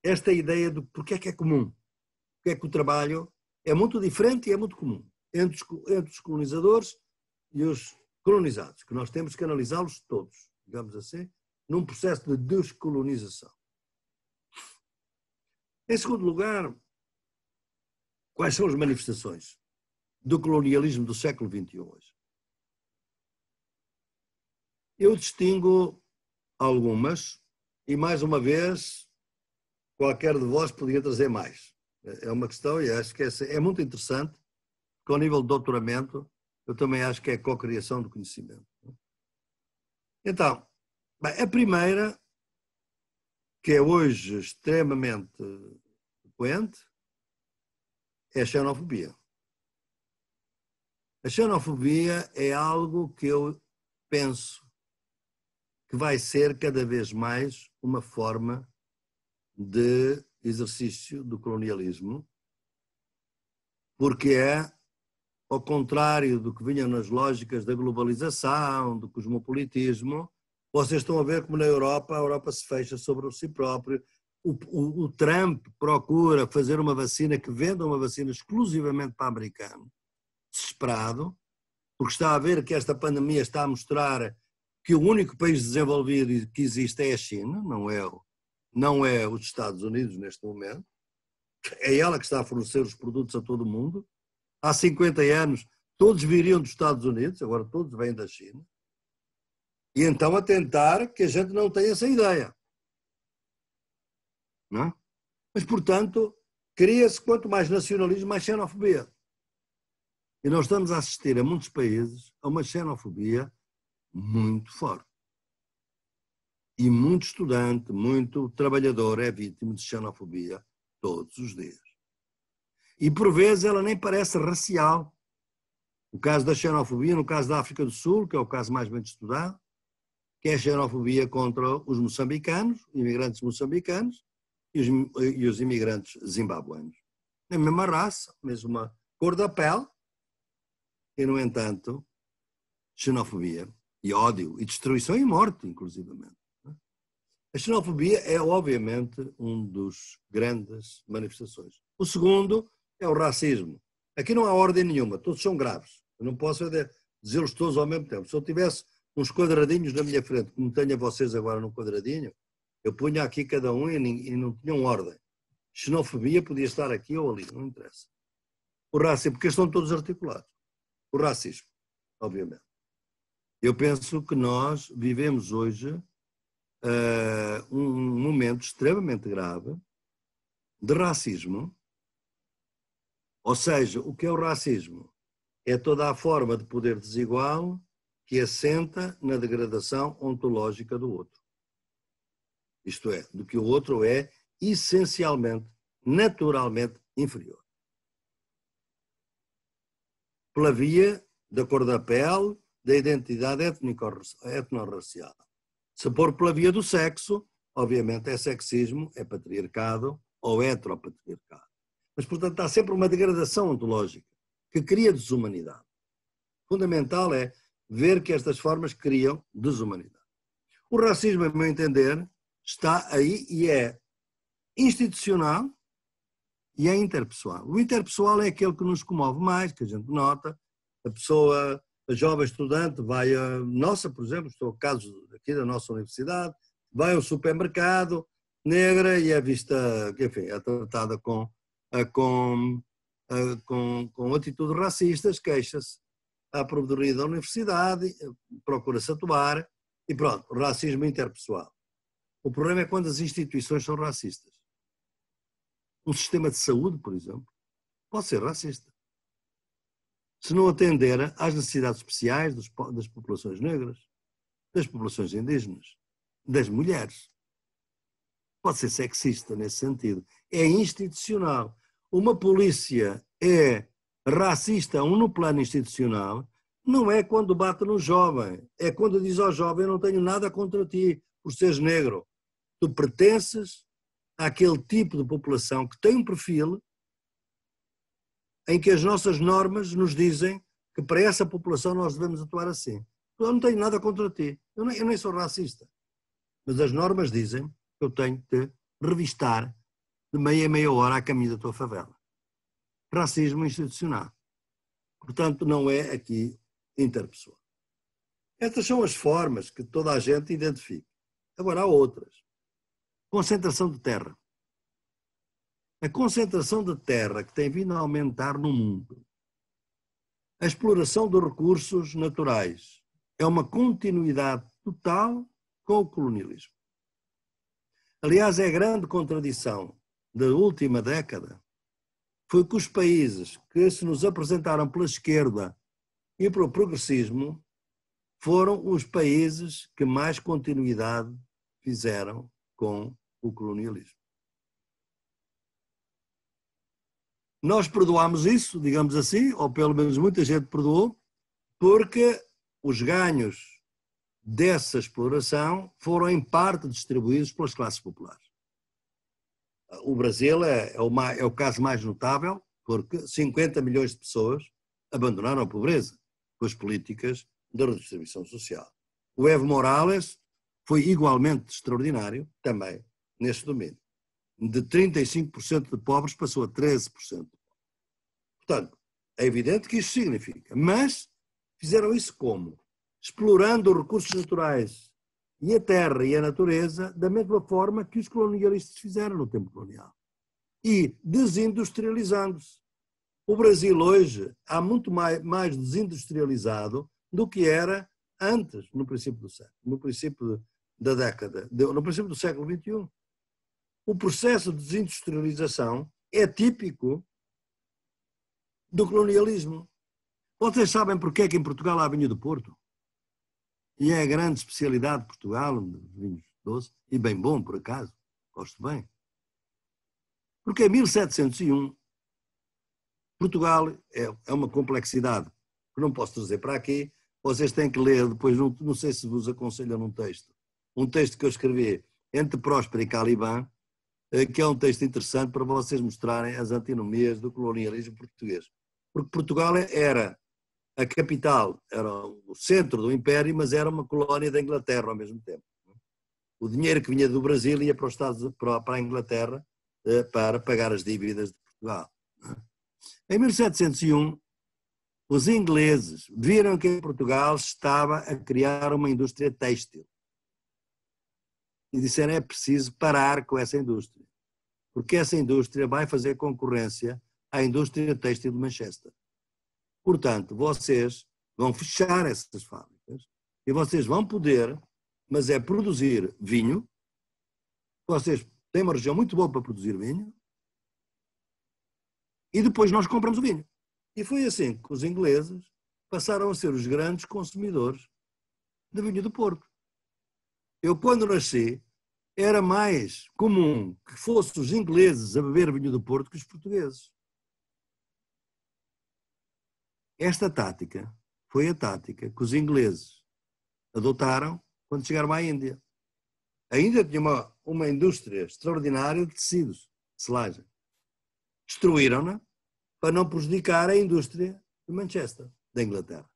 esta ideia de porque é que é comum, porque é que o trabalho é muito diferente e é muito comum entre os, entre os colonizadores e os colonizados, que nós temos que analisá-los todos, digamos assim, num processo de descolonização. Em segundo lugar, Quais são as manifestações do colonialismo do século XXI hoje? Eu distingo algumas e, mais uma vez, qualquer de vós poderia trazer mais. É uma questão e acho que é, é muito interessante, porque ao nível de doutoramento, eu também acho que é co-criação do conhecimento. Então, bem, a primeira, que é hoje extremamente frequente, é a xenofobia. A xenofobia é algo que eu penso que vai ser cada vez mais uma forma de exercício do colonialismo, porque é, ao contrário do que vinha nas lógicas da globalização, do cosmopolitismo, vocês estão a ver como na Europa, a Europa se fecha sobre si própria, o, o, o, Trump procura fazer uma vacina que venda uma vacina exclusivamente para americano, desesperado, porque está a ver que esta pandemia está a mostrar que o único país desenvolvido que existe é a China, não é, não é os Estados Unidos neste momento. É ela que está a fornecer os produtos a todo o mundo. Há 50 anos, todos viriam dos Estados Unidos, agora todos vêm da China. E então a tentar que a gente não tenha essa ideia. Né? Mas, portanto, cria-se quanto mais nacionalismo, mais xenofobia. E nós estamos a assistir a muitos países a uma xenofobia muito forte. E muito estudante, muito trabalhador é vítima de xenofobia todos os dias. E por vezes ela nem parece racial. O caso da xenofobia, no caso da África do Sul, que é o caso mais bem estudado, que é a xenofobia contra os moçambicanos, imigrantes moçambicanos, e os, e os imigrantes zimbabuanos. É a mesma raça, mesma cor da pele, e, no entanto, xenofobia e ódio e destruição e morte, inclusivamente. Né? A xenofobia é, obviamente, um dos grandes manifestações. O segundo é o racismo. Aqui não há ordem nenhuma, todos são graves. Eu não posso é dizê-los todos ao mesmo tempo. Se eu tivesse uns quadradinhos na minha frente, como tenho a vocês agora num quadradinho, eu punha aqui cada um e não tinham ordem. Xenofobia podia estar aqui ou ali, não interessa. O racismo, porque estão todos articulados. O racismo, obviamente. Eu penso que nós vivemos hoje uh, um momento extremamente grave de racismo. Ou seja, o que é o racismo? É toda a forma de poder desigual que assenta na degradação ontológica do outro isto é, do que o outro é essencialmente, naturalmente inferior. Pela via da cor da pele, da identidade étnico-racial. Se for pela via do sexo, obviamente é sexismo, é patriarcado ou é heteropatriarcado. Mas, portanto, há sempre uma degradação ontológica que cria desumanidade. Fundamental é ver que estas formas criam desumanidade. O racismo, a meu entender, está aí e é institucional e é interpessoal. O interpessoal é aquele que nos comove mais, que a gente nota, a pessoa, a jovem estudante vai a nossa, por exemplo, estou a caso aqui da nossa universidade, vai ao supermercado, negra e é vista, enfim, é tratada com, com, com, com atitudes racistas, queixa-se à provedoria da universidade, procura-se atuar e pronto, racismo interpessoal. O problema é quando as instituições são racistas. O sistema de saúde, por exemplo, pode ser racista. Se não atender às necessidades especiais das populações negras, das populações indígenas, das mulheres. Pode ser sexista nesse sentido. É institucional. Uma polícia é racista, um no plano institucional, não é quando bate no jovem, é quando diz ao jovem: não tenho nada contra ti por seres negro tu pertences àquele tipo de população que tem um perfil em que as nossas normas nos dizem que para essa população nós devemos atuar assim. Eu não tenho nada contra ti, eu nem, eu nem sou racista, mas as normas dizem que eu tenho que revistar de meia a meia hora a caminho da tua favela. Racismo institucional. Portanto, não é aqui interpessoal. Estas são as formas que toda a gente identifica. Agora, há outras. Concentração de terra. A concentração de terra que tem vindo a aumentar no mundo. A exploração de recursos naturais é uma continuidade total com o colonialismo. Aliás, é a grande contradição da última década foi que os países que se nos apresentaram pela esquerda e pelo progressismo foram os países que mais continuidade fizeram com o colonialismo. Nós perdoámos isso, digamos assim, ou pelo menos muita gente perdoou, porque os ganhos dessa exploração foram em parte distribuídos pelas classes populares. O Brasil é, é o é caso mais notável, porque 50 milhões de pessoas abandonaram a pobreza com as políticas da redistribuição social. O Evo Morales foi igualmente extraordinário, também neste domínio. De 35% de pobres passou a 13%. Portanto, é evidente que isso significa. Mas fizeram isso como? Explorando os recursos naturais e a terra e a natureza da mesma forma que os colonialistas fizeram no tempo colonial. E desindustrializando-se. O Brasil hoje há muito mais, mais desindustrializado do que era antes, no princípio do século, no princípio da década, no princípio do século XXI o processo de desindustrialização é típico do colonialismo. Vocês sabem porque é que em Portugal há vinho do Porto? E é a grande especialidade de Portugal, vinhos doces, e bem bom, por acaso, gosto bem. Porque em 1701, Portugal é, é uma complexidade que não posso trazer para aqui, vocês têm que ler depois, não, não sei se vos aconselho num texto, um texto que eu escrevi entre Próspero e Caliban, eh, que é um texto interessante para vocês mostrarem as antinomias do colonialismo português. Porque Portugal é, era a capital, era o centro do império, mas era uma colónia da Inglaterra ao mesmo tempo. O dinheiro que vinha do Brasil ia para, os Estados, para a Inglaterra eh, para pagar as dívidas de Portugal. Em 1701, os ingleses viram que em Portugal estava a criar uma indústria têxtil e disseram é preciso parar com essa indústria, porque essa indústria vai fazer concorrência à indústria têxtil de Manchester. Portanto, vocês vão fechar essas fábricas e vocês vão poder, mas é produzir vinho. Vocês têm uma região muito boa para produzir vinho e depois nós compramos o vinho. E foi assim que os ingleses passaram a ser os grandes consumidores de vinho do Porto. Eu, quando nasci, era mais comum que fossem os ingleses a beber vinho do Porto que os portugueses. Esta tática foi a tática que os ingleses adotaram quando chegaram à Índia. A Índia tinha uma, uma indústria extraordinária de tecidos, de selagem. Destruíram-na para não prejudicar a indústria de Manchester, da Inglaterra.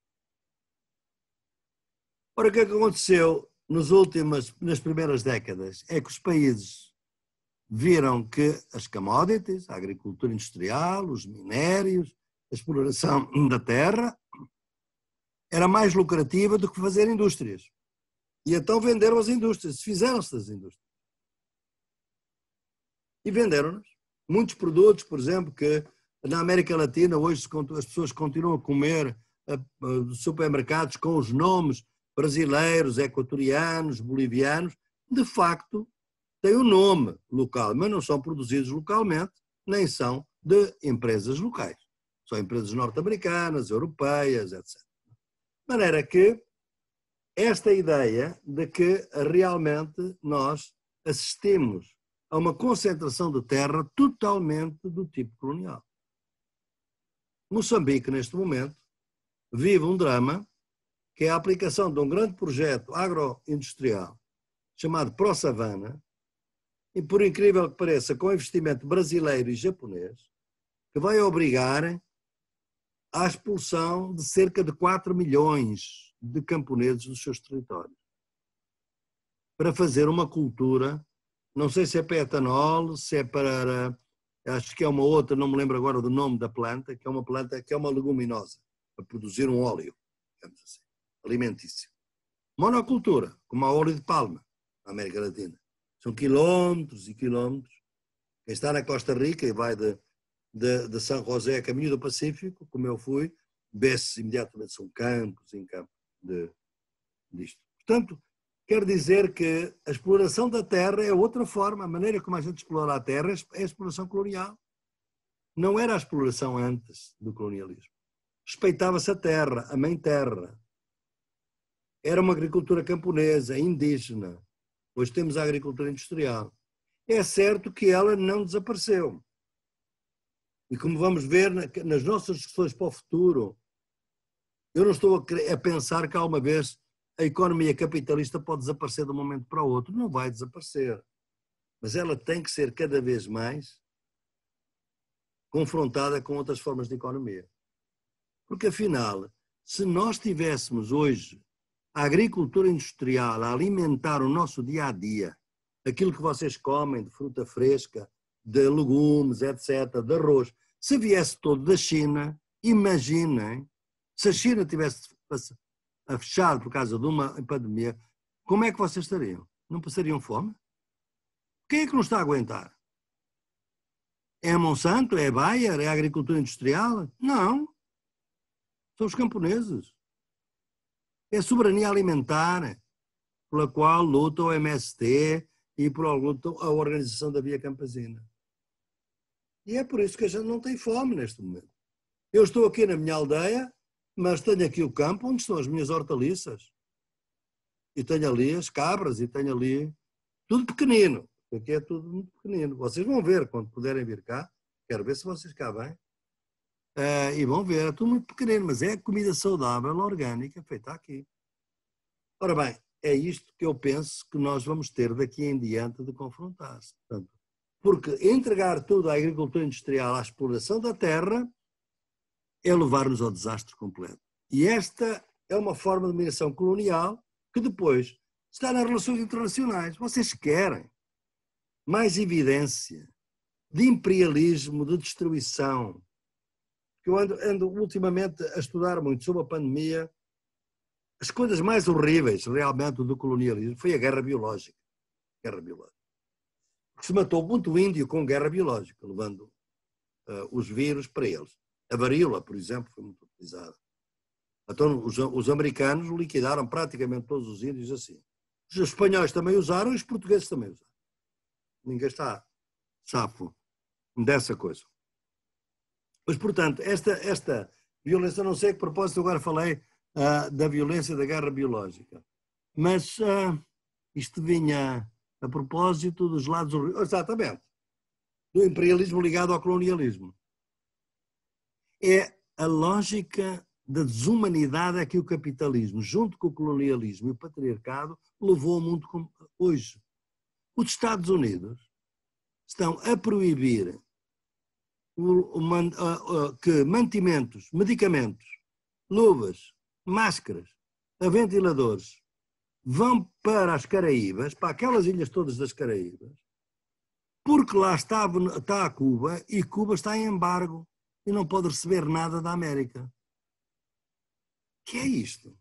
Ora, o que é que aconteceu últimas, nas primeiras décadas, é que os países viram que as commodities, a agricultura industrial, os minérios, a exploração da terra, era mais lucrativa do que fazer indústrias. E então venderam as indústrias, fizeram-se das indústrias. E venderam-nos. Muitos produtos, por exemplo, que na América Latina hoje as pessoas continuam a comer supermercados com os nomes brasileiros, equatorianos, bolivianos, de facto têm o um nome local, mas não são produzidos localmente, nem são de empresas locais. São empresas norte-americanas, europeias, etc. De maneira que esta ideia de que realmente nós assistimos a uma concentração de terra totalmente do tipo colonial. Moçambique, neste momento, vive um drama que é a aplicação de um grande projeto agroindustrial chamado ProSavana, e por incrível que pareça, com investimento brasileiro e japonês, que vai obrigar à expulsão de cerca de 4 milhões de camponeses dos seus territórios para fazer uma cultura, não sei se é para etanol, se é para, acho que é uma outra, não me lembro agora do nome da planta, que é uma planta que é uma leguminosa, para produzir um óleo, digamos assim alimentícia. Monocultura, como a óleo de palma, na América Latina. São quilómetros e quilómetros. Quem está na Costa Rica e vai de, de, de São José a caminho do Pacífico, como eu fui, desce imediatamente, são campos em campos de, disto. Portanto, quer dizer que a exploração da terra é outra forma, a maneira como a gente explora a terra é a é exploração colonial. Não era a exploração antes do colonialismo. Respeitava-se a terra, a mãe terra, era uma agricultura camponesa, indígena. Hoje temos a agricultura industrial. É certo que ela não desapareceu. E como vamos ver nas nossas discussões para o futuro, eu não estou a pensar que alguma vez a economia capitalista pode desaparecer de um momento para o outro. Não vai desaparecer. Mas ela tem que ser cada vez mais confrontada com outras formas de economia. Porque, afinal, se nós tivéssemos hoje a agricultura industrial a alimentar o nosso dia a dia, aquilo que vocês comem de fruta fresca, de legumes, etc., de arroz, se viesse todo da China, imaginem se a China tivesse a fechar por causa de uma pandemia, como é que vocês estariam? Não passariam fome? Quem é que nos está a aguentar? É a Monsanto? É a Bayer? É a agricultura industrial? Não. São os camponeses. É a soberania alimentar pela qual luta o MST e por luta a organização da Via Campesina. E é por isso que a gente não tem fome neste momento. Eu estou aqui na minha aldeia, mas tenho aqui o campo onde estão as minhas hortaliças. E tenho ali as cabras, e tenho ali tudo pequenino. Aqui é tudo muito pequenino. Vocês vão ver quando puderem vir cá. Quero ver se vocês cá vêm. Uh, e vão ver, é tudo muito pequenino, mas é comida saudável, é orgânica, feita aqui. Ora bem, é isto que eu penso que nós vamos ter daqui em diante de confrontar-se. Porque entregar tudo à agricultura industrial, à exploração da terra, é levar-nos ao desastre completo. E esta é uma forma de dominação colonial que depois está nas relações internacionais. Vocês querem mais evidência de imperialismo, de destruição, que eu ando, ando ultimamente a estudar muito sobre a pandemia, as coisas mais horríveis realmente do colonialismo foi a guerra biológica. Guerra biológica. que se matou muito índio com guerra biológica, levando uh, os vírus para eles. A varíola, por exemplo, foi muito utilizada. Então, os, os americanos liquidaram praticamente todos os índios assim. Os espanhóis também usaram e os portugueses também usaram. Ninguém está safo dessa coisa. Mas, portanto, esta, esta violência, não sei a que propósito agora falei uh, da violência da guerra biológica, mas uh, isto vinha a propósito dos lados, exatamente, do imperialismo ligado ao colonialismo. É a lógica da desumanidade a que o capitalismo, junto com o colonialismo e o patriarcado, levou o mundo como hoje. Os Estados Unidos estão a proibir que mantimentos, medicamentos, luvas, máscaras, ventiladores vão para as Caraíbas, para aquelas ilhas todas das Caraíbas, porque lá está, está a Cuba e Cuba está em embargo e não pode receber nada da América. que é isto?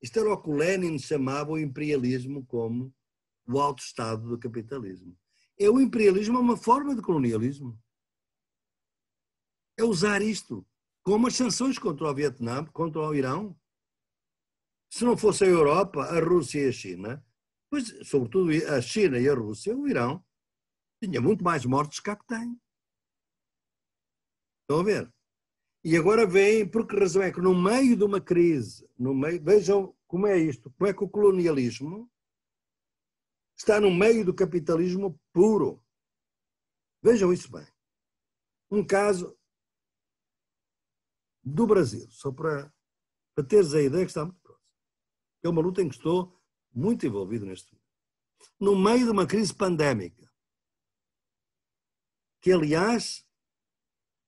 Isto era o que o Lenin chamava o imperialismo como o alto estado do capitalismo é o imperialismo é uma forma de colonialismo. É usar isto, como as sanções contra o Vietnã, contra o Irão. Se não fosse a Europa, a Rússia e a China, pois, sobretudo a China e a Rússia, o Irão tinha muito mais mortes que a que tem. Estão a ver? E agora vem, por que razão é que no meio de uma crise, no meio, vejam como é isto, como é que o colonialismo está no meio do capitalismo puro. Vejam isso bem. Um caso do Brasil, só para, para teres a ideia que está muito próximo. É uma luta em que estou muito envolvido neste momento. No meio de uma crise pandémica, que aliás,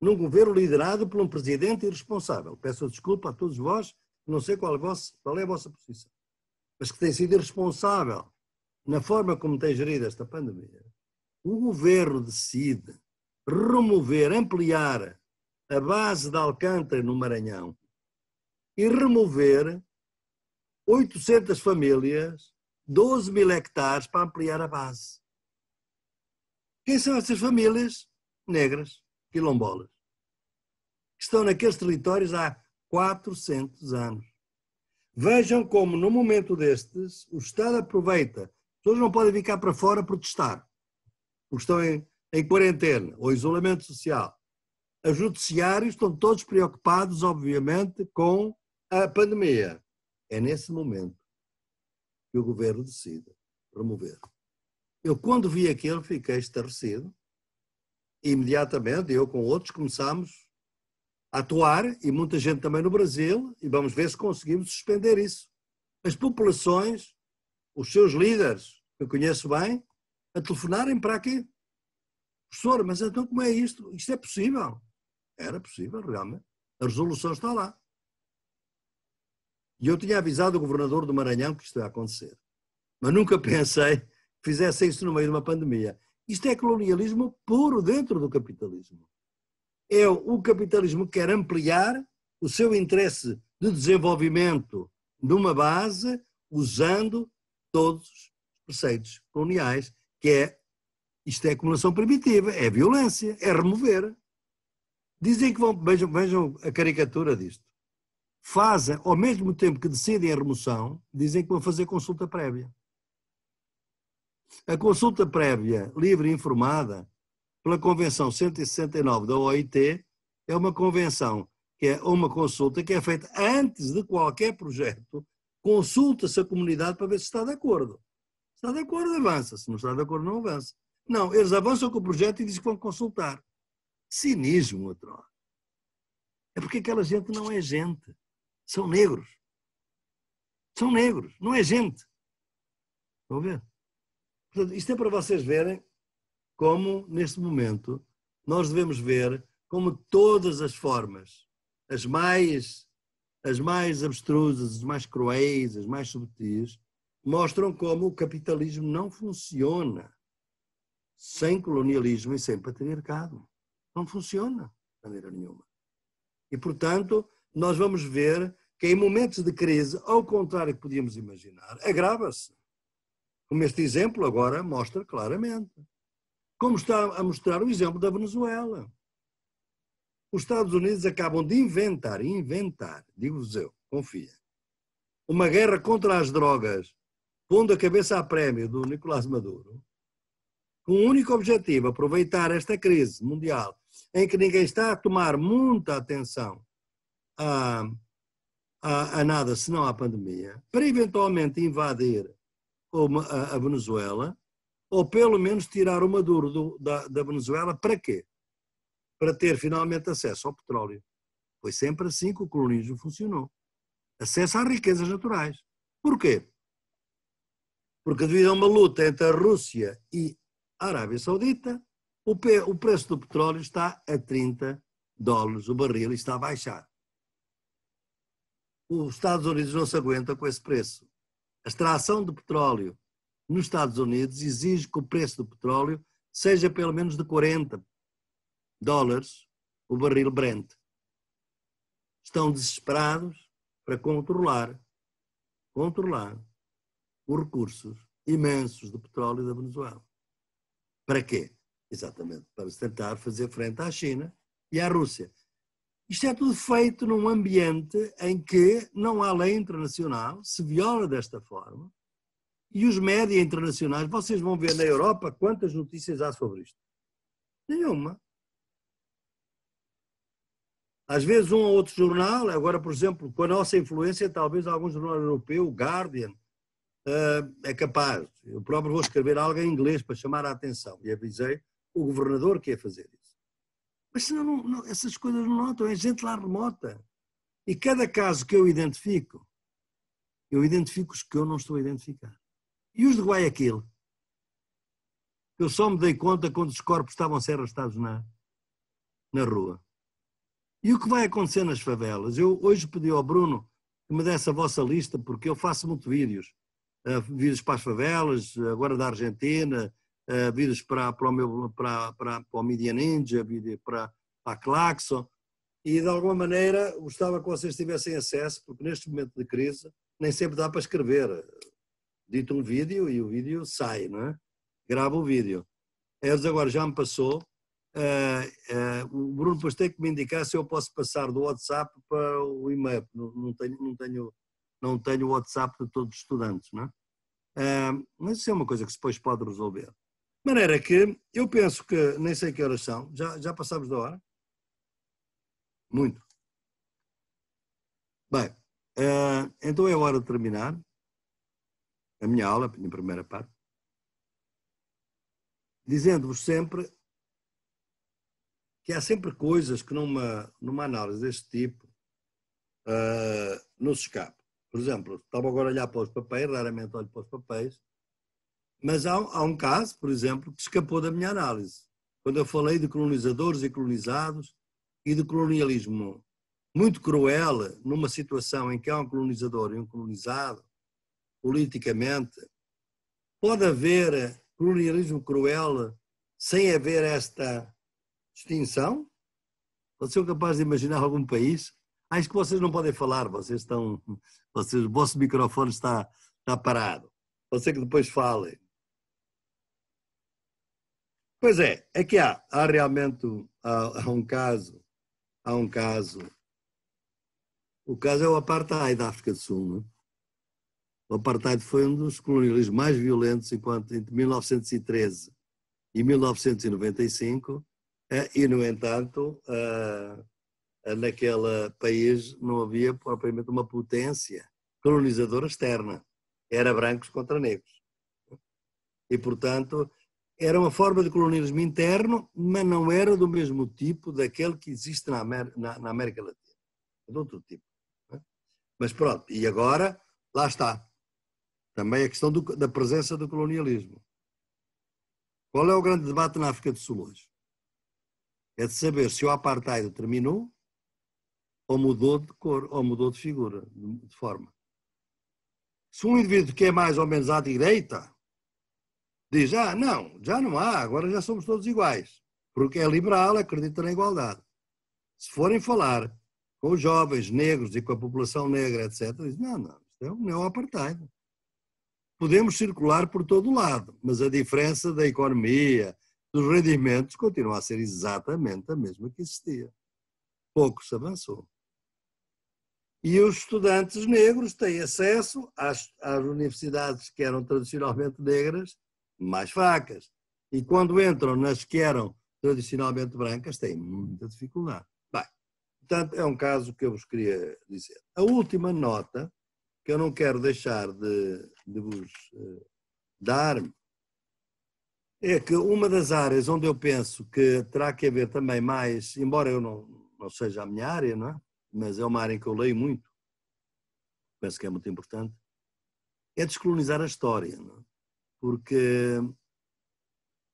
num governo liderado por um presidente irresponsável, peço desculpa a todos vós, não sei qual é a vossa, qual é a vossa posição, mas que tem sido irresponsável na forma como tem gerido esta pandemia, o governo decide remover, ampliar a base de Alcântara no Maranhão e remover 800 famílias, 12 mil hectares para ampliar a base. Quem são essas famílias? Negras, quilombolas, que estão naqueles territórios há 400 anos. Vejam como, no momento destes, o Estado aproveita pessoas não podem vir cá para fora protestar, porque estão em, em quarentena ou isolamento social. Os judiciários estão todos preocupados, obviamente, com a pandemia. É nesse momento que o governo decide promover. Eu, quando vi aquilo, fiquei estarrecido. Imediatamente, eu com outros começámos a atuar, e muita gente também no Brasil, e vamos ver se conseguimos suspender isso. As populações os seus líderes, que eu conheço bem, a telefonarem para aqui. Professor, mas então como é isto? Isto é possível? Era possível, realmente. A resolução está lá. E eu tinha avisado o governador do Maranhão que isto ia acontecer. Mas nunca pensei que fizesse isso no meio de uma pandemia. Isto é colonialismo puro dentro do capitalismo. É o capitalismo que quer ampliar o seu interesse de desenvolvimento numa base usando todos os preceitos coloniais, que é isto é acumulação primitiva, é violência, é remover. Dizem que vão, vejam, vejam a caricatura disto. Fazem, ao mesmo tempo que decidem a remoção, dizem que vão fazer consulta prévia. A consulta prévia, livre e informada, pela Convenção 169 da OIT, é uma convenção que é uma consulta que é feita antes de qualquer projeto consulta-se a comunidade para ver se está de acordo. Se está de acordo, avança. Se não está de acordo, não avança. Não, eles avançam com o projeto e dizem que vão consultar. Cinismo, outro É porque aquela gente não é gente. São negros. São negros, não é gente. Estão a ver? Portanto, isto é para vocês verem como, neste momento, nós devemos ver como todas as formas, as mais as mais abstrusas, as mais cruéis, as mais subtis, mostram como o capitalismo não funciona sem colonialismo e sem patriarcado. Não funciona de maneira nenhuma. E, portanto, nós vamos ver que em momentos de crise, ao contrário que podíamos imaginar, agrava-se. Como este exemplo agora mostra claramente. Como está a mostrar o exemplo da Venezuela. Os Estados Unidos acabam de inventar, inventar, digo-vos eu, confia, uma guerra contra as drogas, pondo a cabeça a prémio do Nicolás Maduro, com o único objetivo, aproveitar esta crise mundial, em que ninguém está a tomar muita atenção a, a, a nada senão à pandemia, para eventualmente invadir a, a Venezuela, ou pelo menos tirar o Maduro do, da, da Venezuela, para quê? para ter finalmente acesso ao petróleo. Foi sempre assim que o colonismo funcionou. Acesso às riquezas naturais. Porquê? Porque devido a uma luta entre a Rússia e a Arábia Saudita, o preço do petróleo está a 30 dólares o barril e está a baixar. Os Estados Unidos não se aguenta com esse preço. A extração de petróleo nos Estados Unidos exige que o preço do petróleo seja pelo menos de 40 dólares o barril Brent. Estão desesperados para controlar, controlar os recursos imensos do petróleo da Venezuela. Para quê? Exatamente para tentar fazer frente à China e à Rússia. Isto é tudo feito num ambiente em que não há lei internacional, se viola desta forma, e os média internacionais, vocês vão ver na Europa quantas notícias há sobre isto. Nenhuma. Às vezes um ou outro jornal, agora, por exemplo, com a nossa influência, talvez algum jornal europeu, Guardian, eh, é capaz. Eu próprio vou escrever algo em inglês para chamar a atenção e avisei o governador que ia fazer isso. Mas senão não, não, essas coisas não notam, é gente lá remota. E cada caso que eu identifico, eu identifico os que eu não estou a identificar. E os de Guayaquil? Eu só me dei conta quando os corpos estavam a ser arrastados na, na rua. E o que vai acontecer nas favelas? Eu hoje pedi ao Bruno que me desse a vossa lista, porque eu faço muito vídeos. Uh, vídeos para as favelas, agora da Argentina, uh, vídeos para, para, o meu, para, para, para o Media Ninja, para, para a Claxon. E de alguma maneira gostava que vocês tivessem acesso, porque neste momento de crise nem sempre dá para escrever. Dito um vídeo e o vídeo sai, não é? Grava o vídeo. Eles agora já me passou, Uh, uh, o Bruno depois tem que me indicar se eu posso passar do WhatsApp para o e-mail. Não, não, tenho, não, tenho, não tenho o WhatsApp de todos os estudantes, não é? Uh, mas isso é uma coisa que depois pode resolver. De maneira que eu penso que, nem sei que horas são, já, já passámos da hora? Muito. Bem, então é hora de terminar a minha aula, a minha primeira parte dizendo-vos sempre que há sempre coisas que numa, numa análise deste tipo uh, ah, nos escapam. Por exemplo, estava agora a olhar para os papéis, raramente olho para os papéis, mas há, há um caso, por exemplo, que escapou da minha análise. Quando eu falei de colonizadores e colonizados e de colonialismo muito cruel numa situação em que há um colonizador e um colonizado, politicamente, pode haver colonialismo cruel sem haver esta Extinção? Vocês são capazes de imaginar algum país? Acho que vocês não podem falar, vocês estão. Vocês, o vosso microfone está, está parado. Você que depois fale. Pois é, é que há, há realmente há, há um caso, há um caso. O caso é o apartheid da África do Sul. Não? É? O apartheid foi um dos colonialismos mais violentos enquanto entre 1913 e 1995 ah, e, no entanto, ah, naquele país não havia propriamente uma potência colonizadora externa. Era brancos contra negros. E, portanto, era uma forma de colonialismo interno, mas não era do mesmo tipo daquele que existe na, América Latina. É de outro tipo. Né? Mas pronto, e agora, lá está. Também a questão do, da presença do colonialismo. Qual é o grande debate na África do Sul hoje? é de saber se o apartheid terminou ou mudou de cor, ou mudou de figura, de forma. Se um indivíduo que é mais ou menos à direita diz, ah, não, já não há, agora já somos todos iguais, porque é liberal, acredita na igualdade. Se forem falar com os jovens negros e com a população negra, etc., diz, não, não, isto é um neo-apartheid. Podemos circular por todo lado, mas a diferença da economia, dos rendimentos continua a ser exatamente a mesma que existia. Pouco se avançou. E os estudantes negros têm acesso às, às universidades que eram tradicionalmente negras mais fracas. E quando entram nas que eram tradicionalmente brancas, têm muita dificuldade. Bem, portanto, é um caso que eu vos queria dizer. A última nota, que eu não quero deixar de, de vos eh, dar, é que uma das áreas onde eu penso que terá que haver também mais, embora eu não, não seja a minha área, não é? mas é uma área em que eu leio muito, penso que é muito importante, é descolonizar a história. Não é? Porque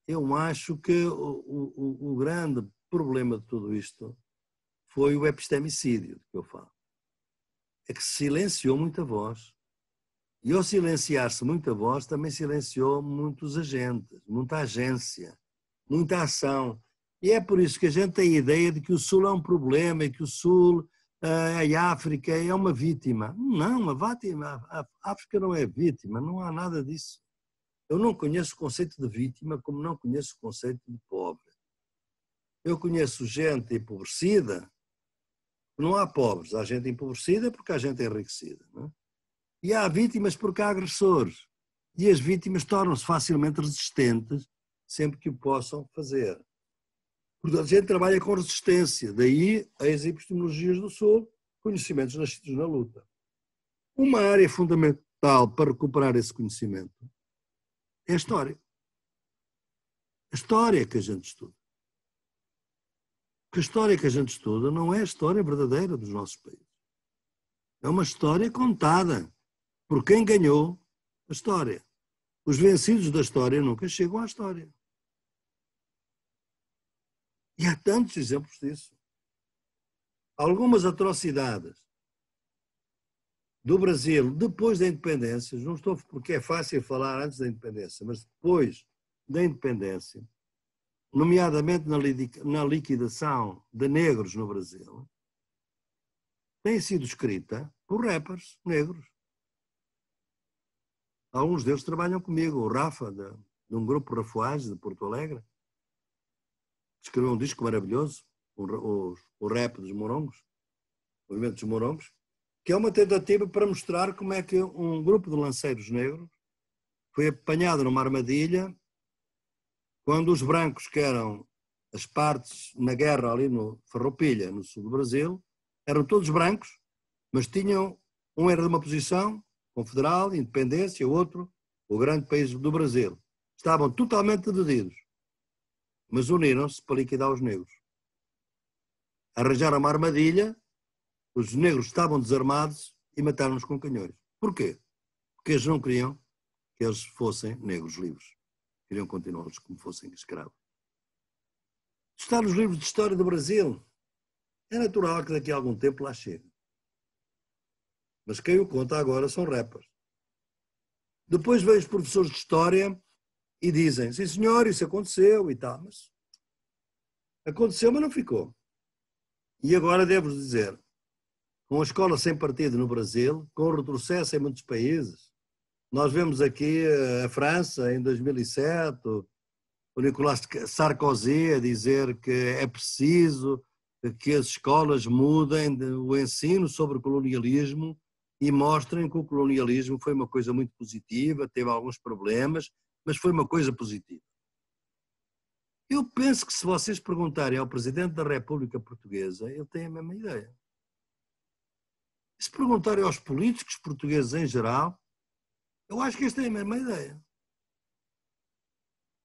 eu acho que o, o, o grande problema de tudo isto foi o epistemicídio que eu falo. É que se silenciou muita voz e ao silenciar-se muita voz, também silenciou muitos agentes, muita agência, muita ação. E é por isso que a gente tem a ideia de que o Sul é um problema e que o Sul, eh, a África, é uma vítima. Não, a, vítima, a África não é vítima, não há nada disso. Eu não conheço o conceito de vítima como não conheço o conceito de pobre. Eu conheço gente empobrecida, não há pobres, há gente empobrecida porque há gente enriquecida. Não é? E há vítimas porque há agressores. E as vítimas tornam-se facilmente resistentes sempre que o possam fazer. Portanto, a gente trabalha com resistência, daí as epistemologias do Sul, conhecimentos nascidos na luta. Uma área fundamental para recuperar esse conhecimento é a história. A história que a gente estuda. Porque a história que a gente estuda não é a história verdadeira dos nossos países. É uma história contada por quem ganhou a história. Os vencidos da história nunca chegam à história. E há tantos exemplos disso. Algumas atrocidades do Brasil depois da independência, não estou porque é fácil falar antes da independência, mas depois da independência, nomeadamente na liquidação de negros no Brasil, tem sido escrita por rappers negros. Alguns deles trabalham comigo. O Rafa, de, de um grupo Rafoais de Porto Alegre, escreveu um disco maravilhoso, o, o, o Rap dos Morongos, o Movimento dos Morongos, que é uma tentativa para mostrar como é que um grupo de lanceiros negros foi apanhado numa armadilha quando os brancos, que eram as partes na guerra ali no Ferropilha, no sul do Brasil, eram todos brancos, mas tinham, um era de uma posição confederal, independência, outro, o grande país do Brasil. Estavam totalmente divididos, mas uniram-se para liquidar os negros. Arranjaram uma armadilha, os negros estavam desarmados e mataram-nos com canhões. Porquê? Porque eles não queriam que eles fossem negros livres. Queriam continuá-los como fossem escravos. Está nos livros de história do Brasil. É natural que daqui a algum tempo lá chegue. Mas quem o conta agora são rappers. Depois vejo os professores de história e dizem: sim, senhor, isso aconteceu e tal, mas aconteceu, mas não ficou. E agora devo dizer: com a escola sem partido no Brasil, com o retrocesso em muitos países, nós vemos aqui eh, a França em 2007, o Nicolas Sarkozy a dizer que é preciso que as escolas mudem o ensino sobre colonialismo e mostrem que o colonialismo foi uma coisa muito positiva, teve alguns problemas, mas foi uma coisa positiva. Eu penso que se vocês perguntarem ao Presidente da República Portuguesa, ele tem a mesma ideia. se perguntarem aos políticos portugueses em geral, eu acho que eles têm a mesma ideia.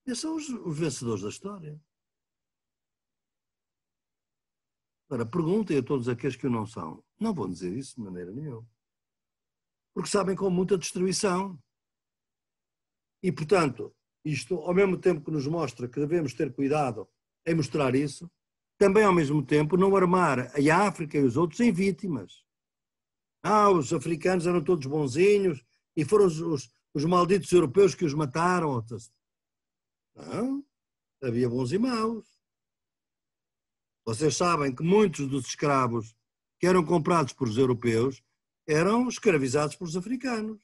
Esses são os, os vencedores da história. Agora, perguntem a todos aqueles que o não são. Não vão dizer isso de maneira nenhuma porque sabem com muita destruição. E, portanto, isto, ao mesmo tempo que nos mostra que devemos ter cuidado em mostrar isso, também, ao mesmo tempo, não armar a África e os outros em vítimas. Ah, os africanos eram todos bonzinhos e foram os, os, os malditos europeus que os mataram. Não, havia bons e maus. Vocês sabem que muitos dos escravos que eram comprados por os europeus eram escravizados pelos africanos.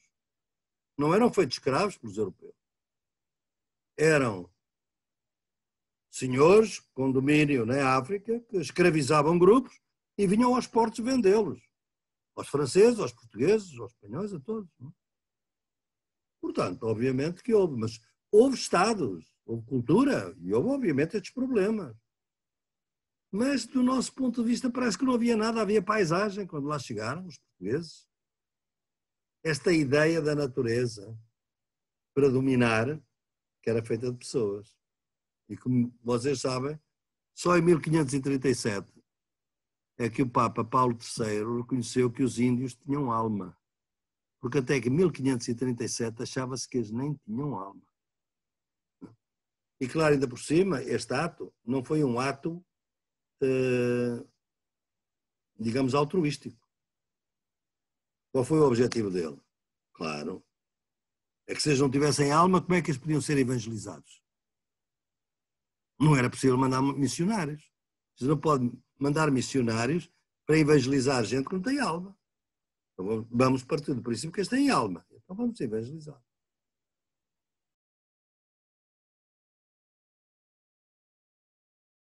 Não eram feitos escravos pelos europeus. Eram senhores com domínio na África que escravizavam grupos e vinham aos portos vendê-los. Aos franceses, aos portugueses, aos espanhóis, a todos. Não? É? Portanto, obviamente que houve, mas houve Estados, houve cultura e houve, obviamente, estes problemas. Mas, do nosso ponto de vista, parece que não havia nada, havia paisagem quando lá chegaram os portugueses, esta ideia da natureza para dominar, que era feita de pessoas. E como vocês sabem, só em 1537 é que o Papa Paulo III reconheceu que os índios tinham alma, porque até que 1537 achava-se que eles nem tinham alma. E claro, ainda por cima, este ato não foi um ato, eh, digamos, altruístico. Qual foi o objetivo dele? Claro. É que se eles não tivessem alma, como é que eles podiam ser evangelizados? Não era possível mandar missionários. Você não pode mandar missionários para evangelizar gente que não tem alma. Então vamos partir do princípio que eles têm alma. Então vamos evangelizar.